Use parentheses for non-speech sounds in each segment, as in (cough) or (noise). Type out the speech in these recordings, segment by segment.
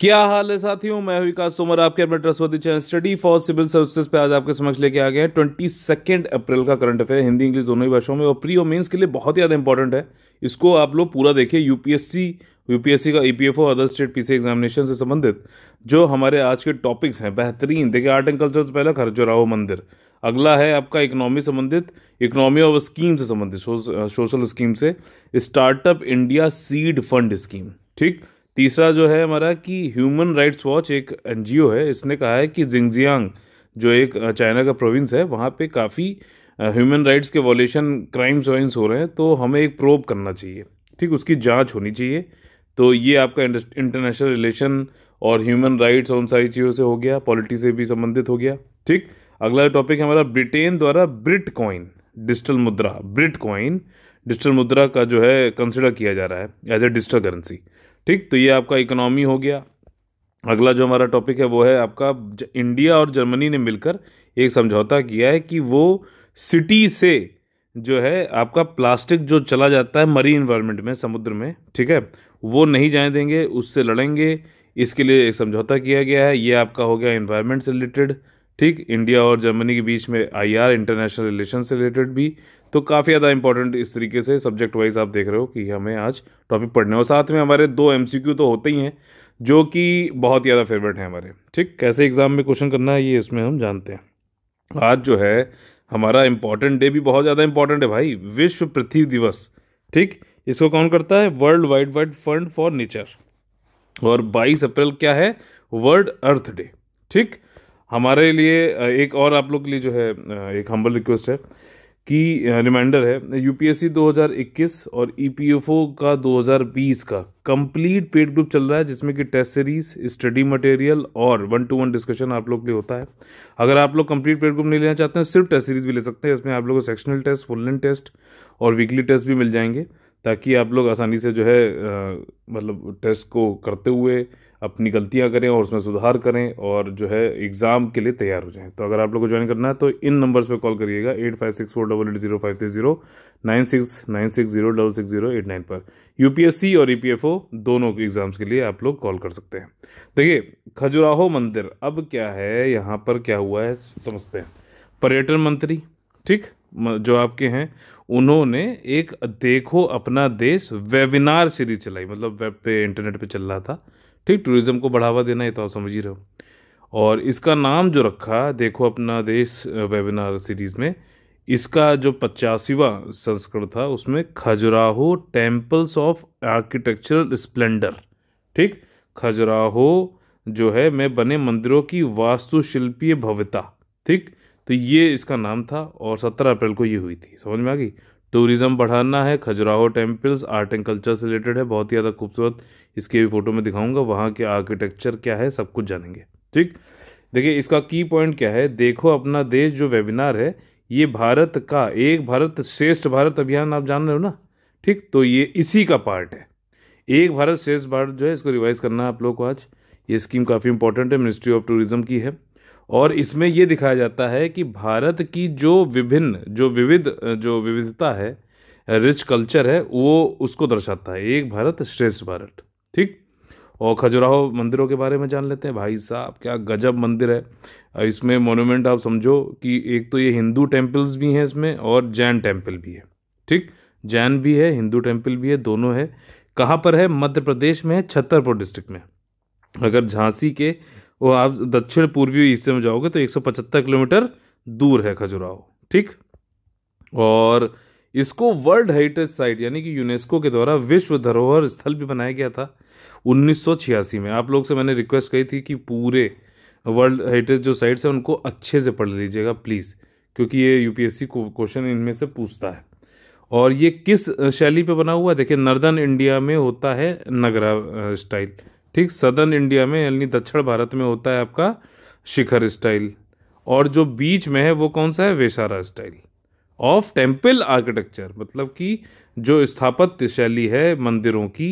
क्या हाल है साथियों मैं विकास तोमर आपके अपने trustworthy channel study for civil services पे आज आपके समक्ष लेके आ गए हैं ट्वेंटी सेकेंड अप्रैल का करंट अफेयर हिंदी इंग्लिश दोनों ही भाषाओं में और प्री और मेंस के लिए बहुत ही ज़्यादा इंपॉर्टेंट है इसको आप लोग पूरा देखिए यूपीएससी यूपीएससी का EPFO other state PC examination से संबंधित जो हमारे आज के टॉपिक्स हैं बेहतरीन देखिए आर्ट एंड कल्चर से पहला खर्जोराव मंदिर अगला है आपका इकोनॉमी संबंधित इकोनॉमी और स्कीम से संबंधित सोशल स्कीम से startup India seed fund scheme ठीक तीसरा जो है हमारा कि ह्यूमन राइट्स वॉच एक एन है इसने कहा है कि जिंगजियांग जो एक चाइना का प्रोविंस है वहाँ पे काफ़ी ह्यूमन राइट्स के वॉलेशन क्राइम्स वाइम्स हो रहे हैं तो हमें एक प्रोब करना चाहिए ठीक उसकी जांच होनी चाहिए तो ये आपका इंटरनेशनल रिलेशन और ह्यूमन राइट्स और उन सारी चीज़ों से हो गया पॉलिटी से भी संबंधित हो गया ठीक अगला टॉपिक है हमारा ब्रिटेन द्वारा ब्रिट कॉइन डिजिटल मुद्रा ब्रिट कॉइन डिजिटल मुद्रा का जो है कंसिडर किया जा रहा है एज ए डिजिटल करेंसी ठीक तो ये आपका इकोनॉमी हो गया अगला जो हमारा टॉपिक है वो है आपका इंडिया और जर्मनी ने मिलकर एक समझौता किया है कि वो सिटी से जो है आपका प्लास्टिक जो चला जाता है मरीन इन्वायरमेंट में समुद्र में ठीक है वो नहीं जाने देंगे उससे लड़ेंगे इसके लिए एक समझौता किया गया है ये आपका हो गया इन्वायरमेंट से रिलेटेड ठीक इंडिया और जर्मनी के बीच में आईआर इंटरनेशनल रिलेशन से रिलेटेड भी तो काफ़ी ज़्यादा इंपॉर्टेंट इस तरीके से सब्जेक्ट वाइज आप देख रहे हो कि हमें आज टॉपिक पढ़ने और साथ में हमारे दो एम तो होते ही हैं जो कि बहुत ज़्यादा फेवरेट हैं हमारे ठीक कैसे एग्ज़ाम में क्वेश्चन करना है ये इसमें हम जानते हैं आज जो है हमारा इम्पॉर्टेंट डे भी बहुत ज़्यादा इम्पॉर्टेंट है भाई विश्व पृथ्वी दिवस ठीक इसको कौन करता है World Wide Wide Fund for Nature और 22 अप्रैल क्या है वर्ल्ड अर्थ डे ठीक हमारे लिए एक और आप लोग के लिए जो है एक हम्बल रिक्वेस्ट है की रिमाइंडर है यूपीएससी 2021 और ईपीएफओ e का 2020 का कंप्लीट पेड ग्रुप चल रहा है जिसमें कि टेस्ट सीरीज स्टडी मटेरियल और वन टू वन डिस्कशन आप लोग के लिए होता है अगर आप लोग कंप्लीट पेड ग्रुप नहीं लेना चाहते हैं सिर्फ टेस्ट सीरीज भी ले सकते हैं इसमें आप लोगों को sectional test full length test और वीकली टेस्ट भी मिल जाएंगे ताकि आप लोग आसानी से जो है मतलब टेस्ट को करते हुए अपनी गलतियाँ करें और उसमें सुधार करें और जो है एग्ज़ाम के लिए तैयार हो जाएं तो अगर आप लोग को ज्वाइन करना है तो इन नंबर्स पर कॉल करिएगा eight five six four double eight zero five three zero nine six nine six zero double six zero eight nine पर यूपीएससी और ई e दोनों के एग्ज़ाम्स के लिए आप लोग कॉल कर सकते हैं देखिए खजुराहो मंदिर अब क्या है यहाँ पर क्या हुआ है समझते हैं पर्यटन मंत्री ठीक जो आपके हैं उन्होंने एक देखो अपना देश वेबिनार सीरीज चलाई मतलब वेब पे इंटरनेट पे चल रहा था ठीक टूरिज़्म को बढ़ावा देना ये तो आप समझ ही रहे हो और इसका नाम जो रखा देखो अपना देश वेबिनार सीरीज़ में इसका जो पचासीवा संस्करण था उसमें Khajuraho temples of architectural splendour ठीक खजुराहो जो है मैं बने मंदिरों की वास्तुशिल्पीय भव्यता ठीक तो ये इसका नाम था और सत्रह अप्रैल को ये हुई थी समझ में आ गई टूरिज़्म बढ़ाना है Khajuraho temples art and culture से रिलेटेड है बहुत ही ज़्यादा खूबसूरत इसके भी फ़ोटो में दिखाऊंगा वहाँ के आर्किटेक्चर क्या है सब कुछ जानेंगे ठीक देखिए इसका की पॉइंट क्या है देखो अपना देश जो वेबिनार है ये भारत का एक भारत श्रेष्ठ भारत अभियान आप जान रहे हो ना ठीक तो ये इसी का पार्ट है एक भारत श्रेष्ठ भारत जो है इसको रिवाइज करना है आप लोग को आज ये स्कीम काफ़ी इंपॉर्टेंट है मिनिस्ट्री ऑफ टूरिज़्म की है और इसमें ये दिखाया जाता है कि भारत की जो विभिन्न जो विविध जो विविधता है रिच कल्चर है वो उसको दर्शाता है एक भारत श्रेष्ठ भारत ठीक और खजुराहो मंदिरों के बारे में जान लेते हैं भाई साहब क्या गजब मंदिर है इसमें मोनूमेंट आप समझो कि एक तो ये हिंदू टेम्पल्स भी हैं इसमें और जैन टेम्पल भी है ठीक जैन भी है हिंदू टेम्पल भी है दोनों है कहाँ पर है मध्य प्रदेश में है छतरपुर डिस्ट्रिक्ट में अगर झांसी के वो आप दक्षिण पूर्वी हिस्से में जाओगे तो 175 किलोमीटर दूर है खजुराहो ठीक और इसको वर्ल्ड हेरिटेज साइट यानी कि यूनेस्को के द्वारा विश्व धरोहर स्थल भी बनाया गया था उन्नीस में आप लोग से मैंने रिक्वेस्ट कही थी कि पूरे वर्ल्ड हेरिटेज जो साइट्स हैं उनको अच्छे से पढ़ लीजिएगा प्लीज़ क्योंकि ये यूपीएससी क्वेश्चन इनमें से पूछता है और ये किस शैली पे बना हुआ है देखिए नर्दर्न इंडिया में होता है नगरा स्टाइल ठीक सदर्न इंडिया में यानी दक्षिण भारत में होता है आपका शिखर स्टाइल और जो बीच में है वो कौन सा है Vesara style of temple architecture मतलब कि जो स्थापत्य शैली है मंदिरों की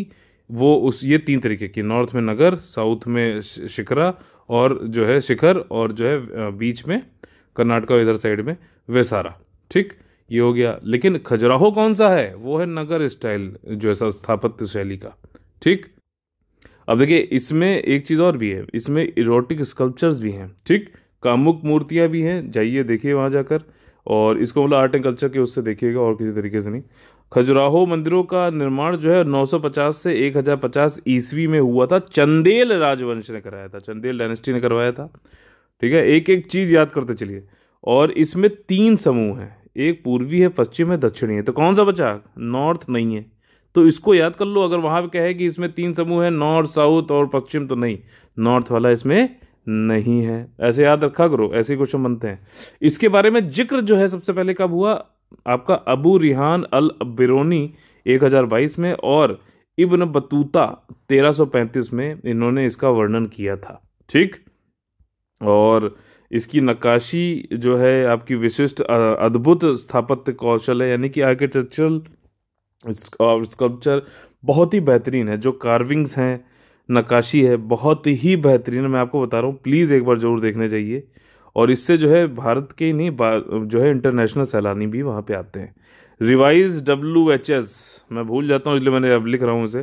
वो उस ये तीन तरीके की नॉर्थ में नगर साउथ में शिखरा और जो है शिखर और जो है बीच में कर्नाटका इधर साइड में वेसारा ठीक ये हो गया लेकिन खजुराहो कौन सा है वो है नगर स्टाइल जो है स्थापत्य शैली का ठीक अब देखिए इसमें एक चीज़ और भी है इसमें इरोटिक स्कल्पचर्स भी हैं ठीक कामुक मूर्तियाँ भी हैं जाइए देखिए वहाँ जाकर और इसको मतलब आर्ट एंड कल्चर के उससे देखिएगा और किसी तरीके से नहीं खजुराहो मंदिरों का निर्माण जो है 950 से 1050 ईस्वी में हुआ था चंदेल राजवंश ने कराया था चंदेल डायनेस्टी ने करवाया था ठीक है एक एक चीज़ याद करते चलिए और इसमें तीन समूह हैं एक पूर्वी है पश्चिम है दक्षिणी है तो कौन सा बचा नॉर्थ नहीं है तो इसको याद कर लो अगर वहाँ पे कहे कि इसमें तीन समूह है नॉर्थ साउथ और पश्चिम तो नहीं नॉर्थ वाला इसमें नहीं है ऐसे याद रखा करो ऐसे क्वेश्चन बनते हैं इसके बारे में जिक्र जो है सबसे पहले कब हुआ आपका अबू रिहान अल बिरोनी 1022 में और इब्न बतूता 1335 में इन्होंने इसका वर्णन किया था ठीक और इसकी नक्काशी जो है आपकी विशिष्ट अद्भुत स्थापत्य कौशल है यानी कि आर्किटेक्चरल स्कल्पचर बहुत ही बेहतरीन है जो कार्विंग्स हैं नक्काशी है बहुत ही बेहतरीन मैं आपको बता रहा हूँ प्लीज़ एक बार ज़रूर देखने जाइए और इससे जो है भारत के ही नहीं जो है इंटरनेशनल सैलानी भी वहाँ पे आते हैं रिवाइज डब्ल्यू एच एस मैं भूल जाता हूँ इसलिए मैंने अब लिख रहा हूँ उसे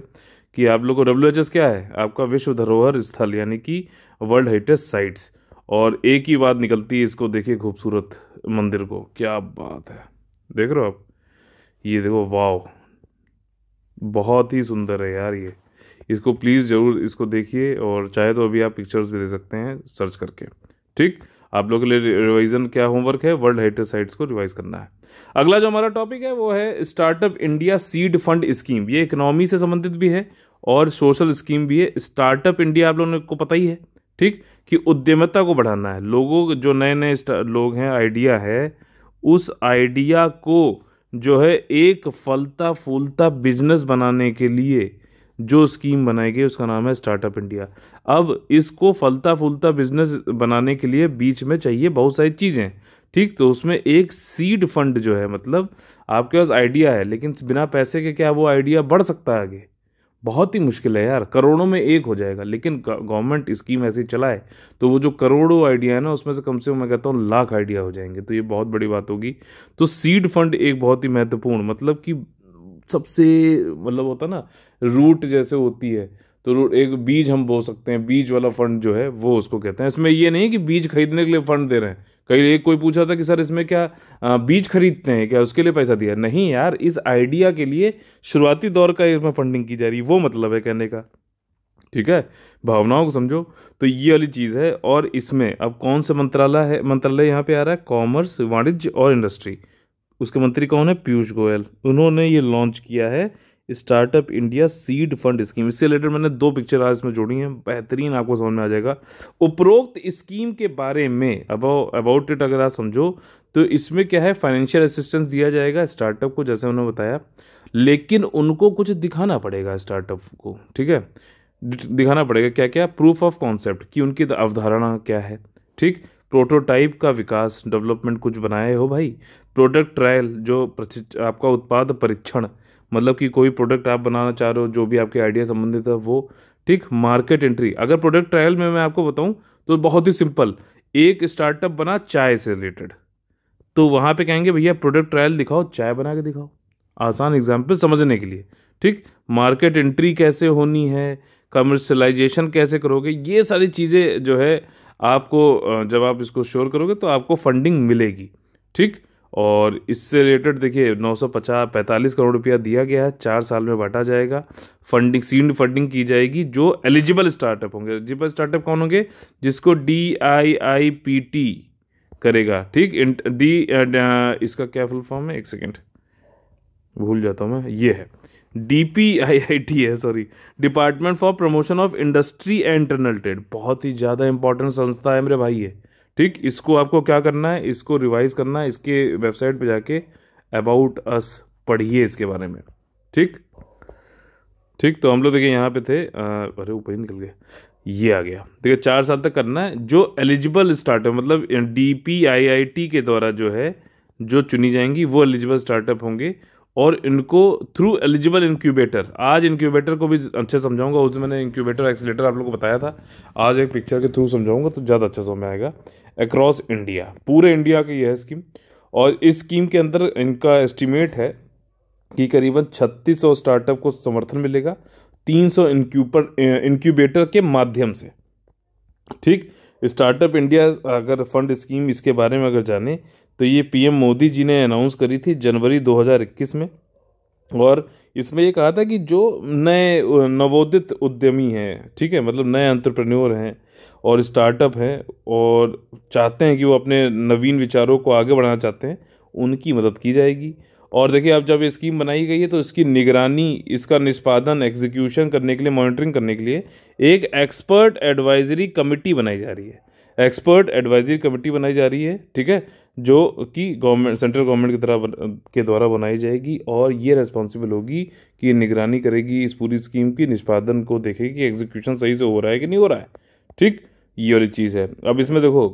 कि आप लोग को डब्ल्यू एच एस क्या है आपका विश्व धरोहर स्थल यानी कि वर्ल्ड हेरिटेज साइट्स और एक ही बात निकलती है इसको देखिए खूबसूरत मंदिर को क्या बात है देख रहे हो आप ये देखो वाव बहुत ही सुंदर है यार ये इसको प्लीज़ ज़रूर इसको देखिए और चाहे तो अभी आप पिक्चर्स भी दे सकते हैं सर्च करके ठीक आप लोगों के लिए रिवाइजन क्या होमवर्क है वर्ल्ड हेरिटेज साइट्स को रिवाइज करना है अगला जो हमारा टॉपिक है वो है startup India seed fund scheme ये इकोनॉमी से संबंधित भी है और सोशल स्कीम भी है स्टार्टअप इंडिया आप लोगों को पता ही है ठीक कि उद्यमिता को बढ़ाना है लोगों जो नए नए लोग हैं आइडिया है उस आइडिया को जो है एक फलता फूलता बिजनेस बनाने के लिए जो स्कीम बनाई गई उसका नाम है स्टार्टअप इंडिया अब इसको फलता फूलता बिजनेस बनाने के लिए बीच में चाहिए बहुत सारी चीज़ें ठीक तो उसमें एक सीड फंड जो है मतलब आपके पास आइडिया है लेकिन बिना पैसे के क्या वो आइडिया बढ़ सकता है आगे बहुत ही मुश्किल है यार करोड़ों में एक हो जाएगा लेकिन गवर्नमेंट स्कीम ऐसी चलाए तो वो जो करोड़ों आइडिया है ना उसमें से कम से कम मैं कहता हूँ लाख आइडिया हो जाएंगे तो ये बहुत बड़ी बात होगी तो सीड फंड एक बहुत ही महत्वपूर्ण मतलब कि सबसे मतलब होता ना रूट जैसे होती है तो एक बीज हम बो सकते हैं बीज वाला फंड जो है वो उसको कहते हैं इसमें ये नहीं कि बीज खरीदने के लिए फंड दे रहे हैं कई एक कोई पूछा था कि सर इसमें क्या बीज खरीदते हैं क्या उसके लिए पैसा दिया नहीं यार इस आइडिया के लिए शुरुआती दौर का इसमें फंडिंग की जा रही है वो मतलब है कहने का ठीक है भावनाओं को समझो तो ये वाली चीज़ है और इसमें अब कौन सा मंत्रालय है मंत्रालय यहाँ पे आ रहा है कॉमर्स वाणिज्य और इंडस्ट्री उसके मंत्री कौन है पीयूष गोयल उन्होंने ये लॉन्च किया है startup India seed fund scheme इससे रिलेटेड मैंने दो पिक्चर आज इसमें जोड़ी हैं बेहतरीन आपको समझ में आ जाएगा उपरोक्त स्कीम के बारे में अबाउट अबाउट इट अगर आप समझो तो इसमें क्या है फाइनेंशियल असिस्टेंस दिया जाएगा स्टार्टअप को जैसे उन्होंने बताया लेकिन उनको कुछ दिखाना पड़ेगा स्टार्टअप को ठीक है दिखाना पड़ेगा क्या क्या प्रूफ ऑफ कॉन्सेप्ट कि उनकी अवधारणा क्या है ठीक प्रोटोटाइप का विकास डेवलपमेंट कुछ बनाए हो भाई प्रोडक्ट ट्रायल जो आपका उत्पाद परीक्षण मतलब कि कोई प्रोडक्ट आप बनाना चाह रहे हो जो भी आपके आइडिया संबंधित है वो ठीक मार्केट एंट्री अगर प्रोडक्ट ट्रायल में मैं आपको बताऊँ तो बहुत ही सिंपल एक स्टार्टअप बना चाय से रिलेटेड तो वहाँ पे कहेंगे भैया प्रोडक्ट ट्रायल दिखाओ चाय बना के दिखाओ आसान एग्जाम्पल समझने के लिए ठीक मार्केट एंट्री कैसे होनी है कमर्शलाइजेशन कैसे करोगे ये सारी चीज़ें जो है आपको जब आप इसको श्योर करोगे तो आपको फंडिंग मिलेगी ठीक और इससे रिलेटेड देखिए नौ सौ पचास पैंतालीस करोड़ रुपया दिया गया है चार साल में बांटा जाएगा फंडिंग सीड फंडिंग की जाएगी जो एलिजिबल स्टार्टअप होंगे एलिजिबल स्टार्टअप कौन होंगे जिसको D I I P T करेगा ठीक डी इसका क्या फुल फॉर्म है एक सेकेंड भूल जाता हूँ मैं ये है D P I I T है sorry department for promotion of industry and internal trade बहुत ही ज़्यादा इंपॉर्टेंट संस्था है मेरे भाई ये ठीक इसको आपको क्या करना है इसको रिवाइज करना है इसके वेबसाइट पे जाके अबाउट अस पढ़िए इसके बारे में ठीक ठीक तो हम लोग देखिए यहाँ पे थे आ, अरे ऊपर ही निकल गए ये आ गया देखिए चार साल तक करना है जो एलिजिबल स्टार्टअप मतलब D P I I T के द्वारा जो है जो चुनी जाएंगी वो एलिजिबल स्टार्टअप होंगे और इनको थ्रू एलिजिबल इंक्यूबेटर आज इंक्यूबेटर को भी अच्छे समझाऊंगा उस दिन मैंने इंक्यूबेटर एक्सीटर आप लोग को बताया था आज एक पिक्चर के थ्रू समझाऊंगा तो ज़्यादा अच्छा समझ आएगा अक्रॉस इंडिया पूरे इंडिया की यह स्कीम और इस स्कीम के अंदर इनका एस्टिमेट है कि करीबन 3600 स्टार्टअप को समर्थन मिलेगा 300 इनक्यूपर इनक्यूबेटर के माध्यम से ठीक स्टार्टअप इंडिया अगर फंड स्कीम इसके बारे में अगर जाने तो ये पीएम मोदी जी ने अनाउंस करी थी जनवरी 2021 में और इसमें ये कहा था कि जो नए नवोदित उद्यमी हैं ठीक है मतलब नए अंतरप्रेन्योर हैं और स्टार्टअप हैं और चाहते हैं कि वो अपने नवीन विचारों को आगे बढ़ाना चाहते हैं उनकी मदद की जाएगी और देखिए अब जब स्कीम बनाई गई है तो इसकी निगरानी इसका निष्पादन एग्जीक्यूशन करने के लिए मॉनिटरिंग करने के लिए एक एक्सपर्ट एडवाइजरी कमेटी बनाई जा रही है एक्सपर्ट एडवाइजरी कमेटी बनाई जा रही है ठीक है जो कि गवर्नमेंट सेंट्रल गवर्नमेंट की तरह के द्वारा बनाई जाएगी और ये रेस्पॉन्सिबल होगी कि निगरानी करेगी इस पूरी स्कीम की निष्पादन को देखेगी कि एग्जीक्यूशन सही से हो रहा है कि नहीं हो रहा है ठीक ये वाली चीज़ है अब इसमें देखो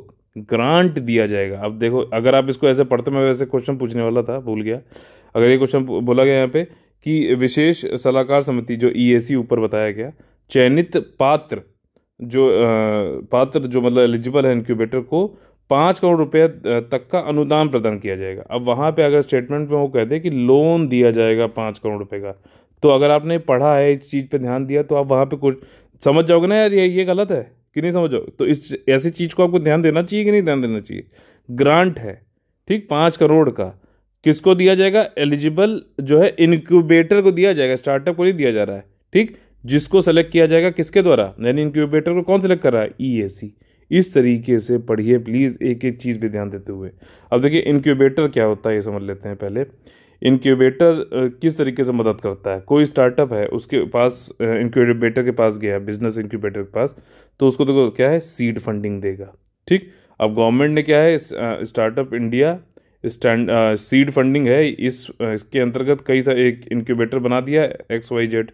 ग्रांट दिया जाएगा अब देखो अगर आप इसको ऐसे पढ़ते मैं वैसे क्वेश्चन पूछने वाला था भूल गया अगर ये क्वेश्चन बोला गया यहाँ पे कि विशेष सलाहकार समिति जो ई e ऊपर बताया गया चयनित पात्र जो पात्र जो मतलब एलिजिबल है इनक्यूबेटर को पाँच करोड़ रुपये तक का अनुदान प्रदान किया जाएगा अब वहाँ पे अगर स्टेटमेंट में वो कह दे कि लोन दिया जाएगा पाँच करोड़ रुपये का तो अगर आपने पढ़ा है इस चीज़ पे ध्यान दिया तो आप वहाँ पे कुछ समझ जाओगे ना यार ये ये गलत है कि नहीं समझो तो इस ऐसी चीज़ को आपको ध्यान देना चाहिए कि नहीं ध्यान देना चाहिए ग्रांट है ठीक पांच करोड़ का किसको दिया जाएगा एलिजिबल जो है इनक्यूबेटर को दिया जाएगा स्टार्टअप को नहीं दिया जा रहा है ठीक जिसको सेलेक्ट किया जाएगा किसके द्वारा यानी इनक्यूबेटर को कौन सेलेक्ट कर रहा है ई e इस तरीके से पढ़िए प्लीज़ एक एक चीज़ पे ध्यान देते हुए अब देखिए इनक्यूबेटर क्या होता है ये समझ लेते हैं पहले इनक्यूबेटर uh, किस तरीके से मदद करता है कोई स्टार्टअप है उसके पास इनक्यूबेटर uh, के पास गया बिजनेस इनक्यूबेटर के पास तो उसको देखो क्या है सीड फंडिंग देगा ठीक अब गवर्नमेंट ने क्या है startup India stand seed funding है इस uh, इसके अंतर्गत कई सारे एक इनक्यूबेटर बना दिया एक्स वाई जेड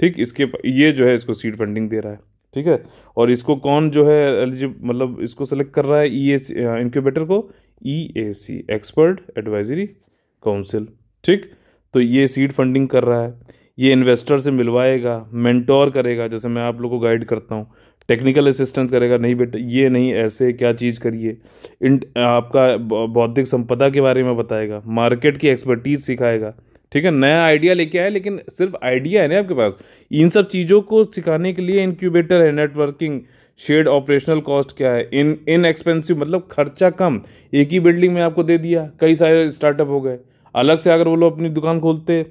ठीक इसके ये जो है इसको सीड फंडिंग दे रहा है ठीक है और इसको कौन जो है एलिजिब मतलब इसको सेलेक्ट कर रहा है ई सी इनक्यूबेटर को E A C expert advisory council ठीक तो ये सीड फंडिंग कर रहा है ये इन्वेस्टर से मिलवाएगा मेंटोर करेगा जैसे मैं आप लोग को गाइड करता हूँ टेक्निकल असिस्टेंस करेगा नहीं बेटा ये नहीं ऐसे क्या चीज़ करिए आपका बौद्धिक संपदा के बारे में बताएगा मार्केट की एक्सपर्टीज़ सिखाएगा ठीक है नया आइडिया लेके आए लेकिन सिर्फ आइडिया है ना आपके पास इन सब चीज़ों को सिखाने के लिए इंक्यूबेटर है नेटवर्किंग शेड ऑपरेशनल कॉस्ट क्या है इन इन एक्सपेंसिव मतलब खर्चा कम एक ही बिल्डिंग में आपको दे दिया कई सारे स्टार्टअप हो गए अलग से अगर वो लोग अपनी दुकान खोलते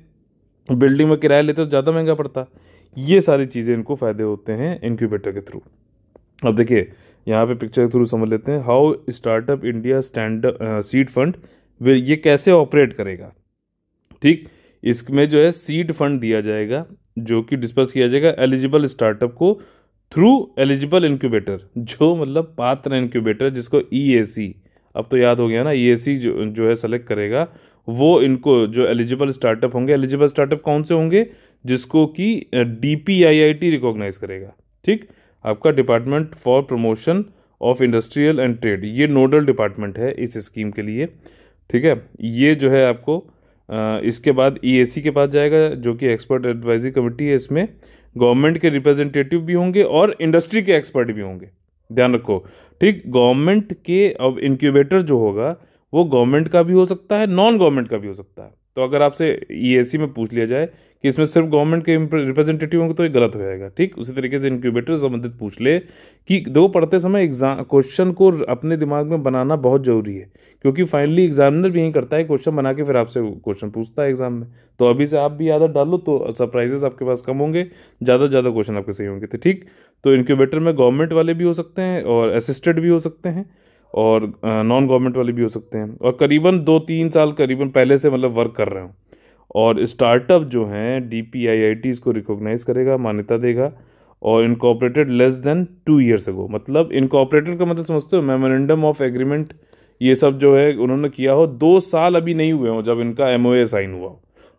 बिल्डिंग में किराया लेते तो ज़्यादा महंगा पड़ता ये सारी चीज़ें इनको फ़ायदे होते हैं इनक्यूबेटर के थ्रू अब देखिए यहाँ पे पिक्चर के थ्रू समझ लेते हैं how startup India stand seed fund ये कैसे ऑपरेट करेगा ठीक इसमें जो है सीड फंड दिया जाएगा जो कि डिस्पर्स किया जाएगा एलिजिबल स्टार्टअप को थ्रू एलिजिबल इनक्यूबेटर जो मतलब पात्र इनक्यूबेटर जिसको ई e अब तो याद हो गया ना ई e जो जो है सेलेक्ट करेगा वो इनको जो एलिजिबल स्टार्टअप होंगे एलिजिबल स्टार्टअप कौन से होंगे जिसको कि D P I I T recognise करेगा ठीक आपका department for promotion of industrial and trade ये नोडल डिपार्टमेंट है इस स्कीम के लिए ठीक है ये जो है आपको इसके बाद ई e के पास जाएगा जो कि एक्सपर्ट एडवाइजरी कमेटी है इसमें गवर्नमेंट के रिप्रेजेंटेटिव भी होंगे और इंडस्ट्री के एक्सपर्ट भी होंगे ध्यान रखो ठीक गवर्नमेंट के अब इंक्यूबेटर जो होगा वो गवर्नमेंट का भी हो सकता है नॉन गवर्नमेंट का भी हो सकता है तो अगर आपसे ई e में पूछ लिया जाए कि इसमें सिर्फ गवर्नमेंट के रिप्रेजेंटेटिव होंगे तो ये गलत हो जाएगा ठीक उसी तरीके से इंक्यूबेटर संबंधित पूछ ले कि दो पढ़ते समय एग्जाम क्वेश्चन को अपने दिमाग में बनाना बहुत ज़रूरी है क्योंकि फाइनली एग्जामिनर भी यही करता है क्वेश्चन बना के फिर आपसे क्वेश्चन पूछता है एग्जाम में तो अभी से आप भी आदत डालो तो सरप्राइजेस आपके पास कम होंगे ज़्यादा से ज़्यादा क्वेश्चन आपके सही होंगे तो ठीक तो इंक्यूबेटर में गवर्नमेंट वाले भी हो सकते हैं और असिस्टेड भी हो सकते हैं और नॉन गवर्नमेंट वाले भी हो सकते हैं और करीबन दो तीन साल करीबन पहले से मतलब वर्क कर रहे हो और स्टार्टअप जो हैं D P I I T इसको रिकोगनाइज़ करेगा मान्यता देगा और incorporated less than two years ago मतलब इनकॉपरेटेड का मतलब समझते हो मेमोरेंडम ऑफ एग्रीमेंट ये सब जो है उन्होंने किया हो दो साल अभी नहीं हुए हों जब इनका एम ओ ए साइन हुआ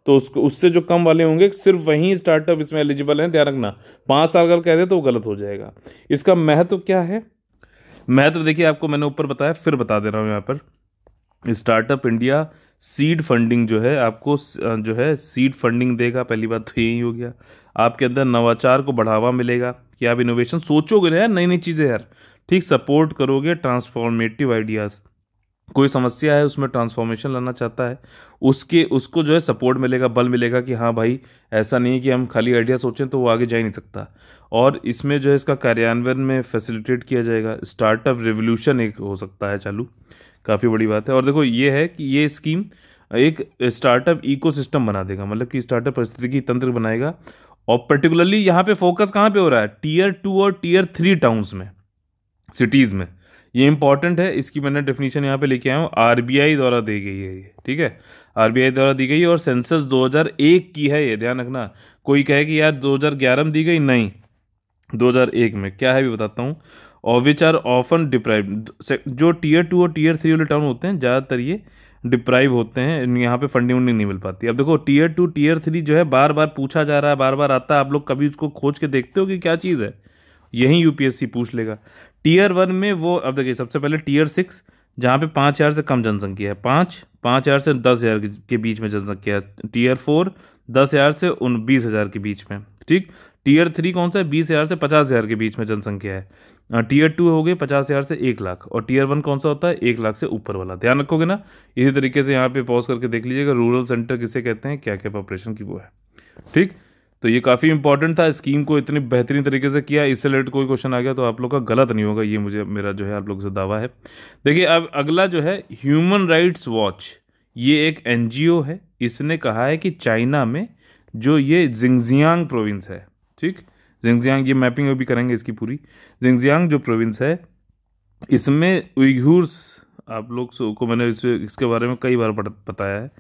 तो उसको उससे जो कम वाले होंगे सिर्फ वहीं स्टार्टअप इसमें एलिजिबल हैं ध्यान रखना पाँच साल अगर कह दे तो वो गलत हो जाएगा इसका महत्व तो क्या है महत्व तो देखिए आपको मैंने ऊपर बताया फिर बता दे रहा हूँ यहाँ पर स्टार्टअप इंडिया सीड फंडिंग जो है आपको जो है सीड फंडिंग देगा पहली बात तो यही हो गया आपके अंदर नवाचार को बढ़ावा मिलेगा कि आप इनोवेशन सोचोगे ना यार नई नई चीज़ें यार ठीक सपोर्ट करोगे ट्रांसफॉर्मेटिव आइडियाज़ कोई समस्या है उसमें ट्रांसफॉर्मेशन लाना चाहता है उसके उसको जो है सपोर्ट मिलेगा बल मिलेगा कि हाँ भाई ऐसा नहीं है कि हम खाली आइडिया सोचें तो वो आगे जा ही नहीं सकता और इसमें जो है इसका कार्यान्वयन में फैसिलिटेट किया जाएगा स्टार्टअप रेवोल्यूशन एक हो सकता है चालू काफ़ी बड़ी बात है और देखो ये है कि ये स्कीम एक स्टार्टअप इको बना देगा मतलब कि स्टार्टअप परिस्थितिकी तंत्र बनाएगा और पर्टिकुलरली यहाँ पे फोकस कहाँ पे हो रहा है टीयर टू और टीयर थ्री टाउन्स में सिटीज़ में ये इंपॉर्टेंट है इसकी मैंने डेफिनेशन यहाँ पे लेके आया हूँ आरबीआई द्वारा दी गई है ये ठीक है आरबीआई द्वारा दी गई और सेंसस 2001 की है ये ध्यान रखना कोई कहे कि यार 2011 में दी गई नहीं 2001 में क्या है भी बताता हूँ और विच आर ऑफन डिप्राइव जो टीयर टू और टीयर थ्री वाले टाउन होते हैं ज़्यादातर ये डिप्राइव होते हैं यहाँ पे फंडिंग वंडिंग नहीं मिल पाती अब देखो टीयर टू टीयर थ्री जो है बार बार पूछा जा रहा है बार बार आता है आप लोग कभी उसको खोज के देखते हो कि क्या चीज़ है यही यूपीएससी पूछ लेगा टीयर वन में वो अब देखिए सबसे पहले टीयर सिक्स जहाँ पे पाँच हज़ार से कम जनसंख्या है पाँच पाँच हज़ार से दस हज़ार के बीच में जनसंख्या है टीयर फोर दस हज़ार से उन बीस हज़ार के बीच में ठीक टीयर थ्री कौन सा है बीस हज़ार से पचास हज़ार के बीच में जनसंख्या है टीयर टू हो गई पचास हज़ार से एक लाख और टीयर वन कौन सा होता है एक लाख से ऊपर वाला ध्यान रखोगे ना इसी तरीके से यहाँ पे पॉज करके देख लीजिएगा रूरल सेंटर किसे कहते हैं क्या क्या पॉपुलेशन की वो है ठीक तो ये काफ़ी इंपॉर्टेंट था स्कीम को इतनी बेहतरीन तरीके से किया इससे रिलेटेड कोई क्वेश्चन आ गया तो आप लोग का गलत नहीं होगा ये मुझे मेरा जो है आप लोग से दावा है देखिए अब अगला जो है ह्यूमन राइट्स वॉच ये एक एन है इसने कहा है कि चाइना में जो ये जिंगजियांग प्रोविंस है ठीक जिंगजियांग ये मैपिंग भी करेंगे इसकी पूरी जिंगजियांग जो प्रोविंस है इसमें उइर्स आप लोग को मैंने इस, इसके बारे में कई बार बताया है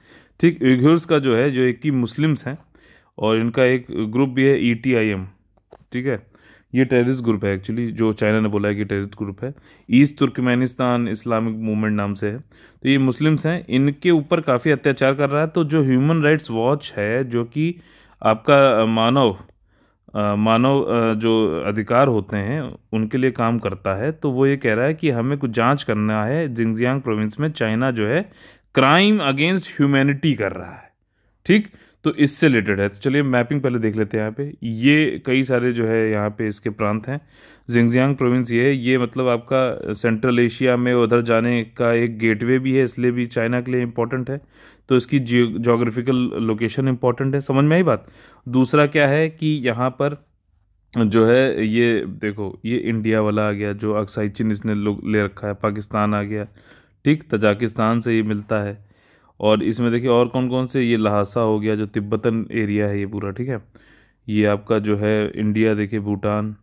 ठीक उइघूर्स का जो है जो एक की मुस्लिम्स हैं और इनका एक ग्रुप भी है ई टी आई एम ठीक है ये टेररिस्ट ग्रुप है एक्चुअली जो चाइना ने बोला है कि टेररिस्ट ग्रुप है ईस्ट तुर्कमेनिस्तान इस्लामिक मूवमेंट नाम से है तो ये मुस्लिम्स हैं इनके ऊपर काफ़ी अत्याचार कर रहा है तो जो ह्यूमन राइट्स वॉच है जो कि आपका मानव मानव जो अधिकार होते हैं उनके लिए काम करता है तो वो ये कह रहा है कि हमें कुछ जाँच करना है जिंगजियांग प्रोविंस में चाइना जो है क्राइम अगेंस्ट ह्यूमैनिटी कर रहा है ठीक तो इससे रिलेटेड है तो चलिए मैपिंग पहले देख लेते हैं यहाँ पे ये कई सारे जो है यहाँ पे इसके प्रांत हैं जिंगजियांग प्रोविंस ये है ये मतलब आपका सेंट्रल एशिया में उधर जाने का एक गेटवे भी है इसलिए भी चाइना के लिए इम्पोर्टेंट है तो इसकी जोग्राफिकल लोकेशन इम्पोर्टेंट है समझ में आई बात दूसरा क्या है कि यहाँ पर जो है ये देखो ये इंडिया वाला आ गया जो अक्साई चीन इसने ले रखा है पाकिस्तान आ गया ठीक तजाकिस्तान से ये मिलता है और इसमें देखिए और कौन कौन से ये लहासा हो गया जो तिब्बतन एरिया है ये पूरा ठीक है ये आपका जो है इंडिया देखिए भूटान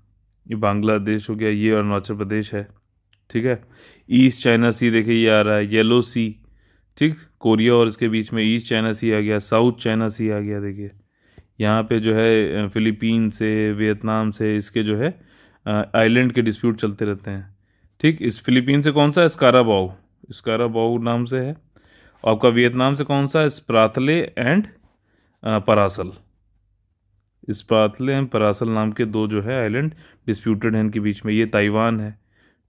ये बांग्लादेश हो गया ये अरुणाचल प्रदेश है ठीक है ईस्ट चाइना सी देखिए ये आ रहा है येलो सी ठीक कोरिया और इसके बीच में ईस्ट चाइना सी आ गया साउथ चाइना सी आ गया देखिए यहाँ पे जो है फिलीपीन से वियतनाम से इसके जो है आइलैंड के डिस्प्यूट चलते रहते हैं ठीक इस फिलीपीन से कौन सा है स्कारा स्काराबाऊ नाम से है और आपका वियतनाम से कौन सा स्प्राथले एंड परासल स्प्रातले एंड परासल नाम के दो जो है आइलैंड डिस्प्यूटेड हैं इनके बीच में ये ताइवान है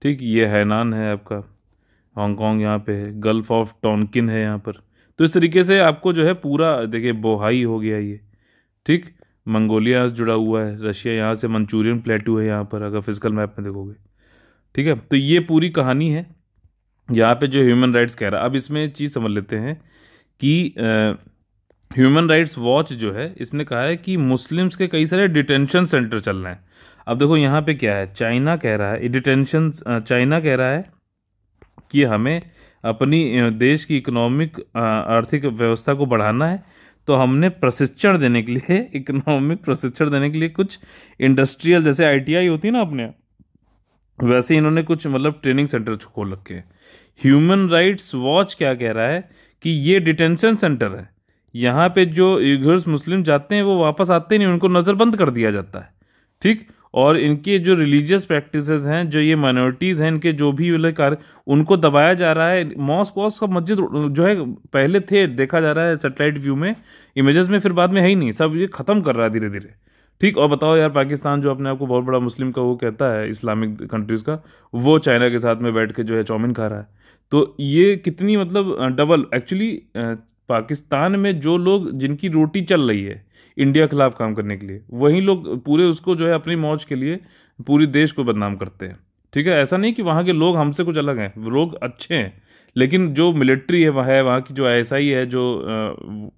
ठीक ये हैनान है आपका हांगकॉन्ग यहाँ पे है गल्फ ऑफ टॉनकिन है यहाँ पर तो इस तरीके से आपको जो है पूरा देखिए बोहाई हो गया ये ठीक मंगोलिया से जुड़ा हुआ है रशिया यहाँ से मंचूरियन प्लेटू है यहाँ पर अगर फिजिकल मैप में देखोगे ठीक है तो ये पूरी कहानी है यहाँ पे जो ह्यूमन राइट्स कह रहा अब इसमें चीज़ समझ लेते हैं कि ह्यूमन राइट्स वॉच जो है इसने कहा है कि मुस्लिम्स के कई सारे डिटेंशन सेंटर चल रहे हैं अब देखो यहाँ पे क्या है चाइना कह रहा है डिटेंशन चाइना कह रहा है कि हमें अपनी देश की इकोनॉमिक आर्थिक व्यवस्था को बढ़ाना है तो हमने प्रशिक्षण देने के लिए इकोनॉमिक (laughs) प्रशिक्षण देने के लिए कुछ इंडस्ट्रियल जैसे आईटीआई होती है ना अपने वैसे इन्होंने कुछ मतलब ट्रेनिंग सेंटर खोल रखे हैं ह्यूमन राइट्स वॉच क्या कह रहा है कि ये डिटेंशन सेंटर है यहाँ पे जो यूगर्स मुस्लिम जाते हैं वो वापस आते नहीं उनको नज़रबंद कर दिया जाता है ठीक और इनके जो रिलीजियस प्रैक्टिसेस हैं जो ये माइनॉरिटीज़ हैं इनके जो भी वाले कार्य उनको दबाया जा रहा है मॉस्क वॉस्क का मस्जिद जो है पहले थे देखा जा रहा है सेटेलाइट व्यू में इमेजेस में फिर बाद में है ही नहीं सब ये ख़त्म कर रहा है धीरे धीरे ठीक और बताओ यार पाकिस्तान जो अपने आप को बहुत बड़ा मुस्लिम का वो कहता है इस्लामिक कंट्रीज़ का वो चाइना के साथ में बैठ के जो है चाउमिन खा रहा है तो ये कितनी मतलब डबल एक्चुअली पाकिस्तान में जो लोग जिनकी रोटी चल रही है इंडिया के खिलाफ काम करने के लिए वही लोग पूरे उसको जो है अपनी मौज के लिए पूरे देश को बदनाम करते हैं ठीक है ऐसा नहीं कि वहाँ के लोग हमसे कुछ अलग हैं लोग अच्छे हैं लेकिन जो मिलिट्री है वह है वहाँ की जो एस है जो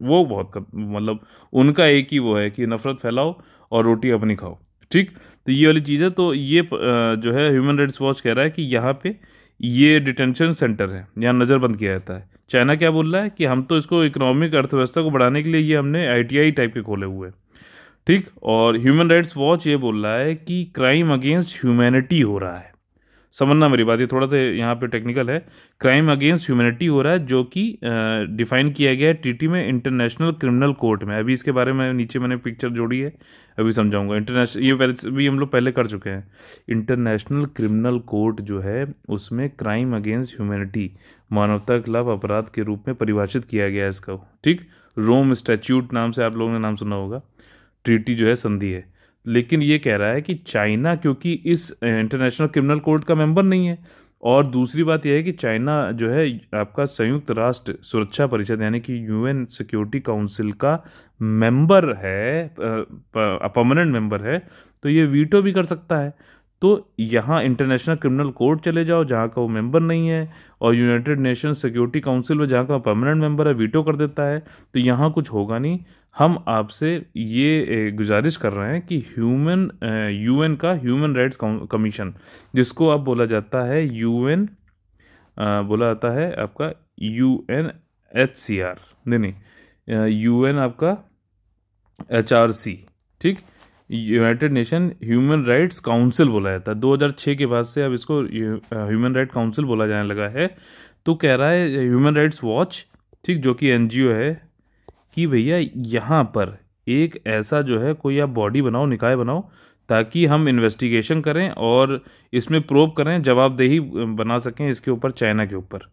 वो बहुत मतलब उनका एक ही वो है कि नफ़रत फैलाओ और रोटी अपनी खाओ ठीक तो ये वाली चीज़ है तो ये जो है ह्यूमन राइट्स वॉच कह रहा है कि यहाँ पे ये डिटेंशन सेंटर है यहाँ नज़रबंद किया जाता है चाइना क्या बोल रहा है कि हम तो इसको इकोनॉमिक अर्थव्यवस्था को बढ़ाने के लिए ये हमने आई टाइप के खोले हुए हैं ठीक और ह्यूमन राइट्स वॉच ये बोल रहा है कि क्राइम अगेंस्ट ह्यूमैनिटी हो रहा है समझना मेरी बात ये थोड़ा सा यहाँ पे टेक्निकल है क्राइम अगेंस्ट ह्यूमैनिटी हो रहा है जो कि डिफाइन किया गया है टीटी में इंटरनेशनल क्रिमिनल कोर्ट में अभी इसके बारे में नीचे मैंने पिक्चर जोड़ी है अभी समझाऊंगा इंटरनेशनल ये पहले भी हम लोग पहले कर चुके हैं इंटरनेशनल क्रिमिनल कोर्ट जो है उसमें क्राइम अगेंस्ट ह्यूमैनिटी मानवता के खिलाफ अपराध के रूप में परिभाषित किया गया है इसका ठीक रोम स्टैच्यूट नाम से आप लोगों ने नाम सुना होगा ट्रीटी जो है संधि है लेकिन ये कह रहा है कि चाइना क्योंकि इस इंटरनेशनल क्रिमिनल कोर्ट का मेंबर नहीं है और दूसरी बात यह है कि चाइना जो है आपका संयुक्त राष्ट्र सुरक्षा परिषद यानी कि यूएन सिक्योरिटी काउंसिल का मेंबर है परमानेंट मेंबर है तो ये वीटो भी कर सकता है तो यहाँ इंटरनेशनल क्रिमिनल कोर्ट चले जाओ जहाँ का वो मेंबर नहीं है और यूनाइटेड नेशन सिक्योरिटी काउंसिल में जहाँ का परमानेंट मेंबर है वीटो कर देता है तो यहाँ कुछ होगा नहीं हम आपसे ये गुजारिश कर रहे हैं कि ह्यूमन यूएन का ह्यूमन राइट्स कमीशन जिसको आप बोला जाता है यूएन बोला जाता है आपका U N H C R नहीं नहीं यू एन आपका एच आर सी ठीक United Nation human rights Council बोला जाता है 2006 के बाद से अब इसको ह्यूमन राइट काउंसिल बोला जाने लगा है तो कह रहा है ह्यूमन राइट्स वॉच ठीक जो कि एनजीओ है कि भैया यहाँ पर एक ऐसा जो है कोई आप बॉडी बनाओ निकाय बनाओ ताकि हम इन्वेस्टिगेशन करें और इसमें प्रोब करें जवाबदेही बना सकें इसके ऊपर चाइना के ऊपर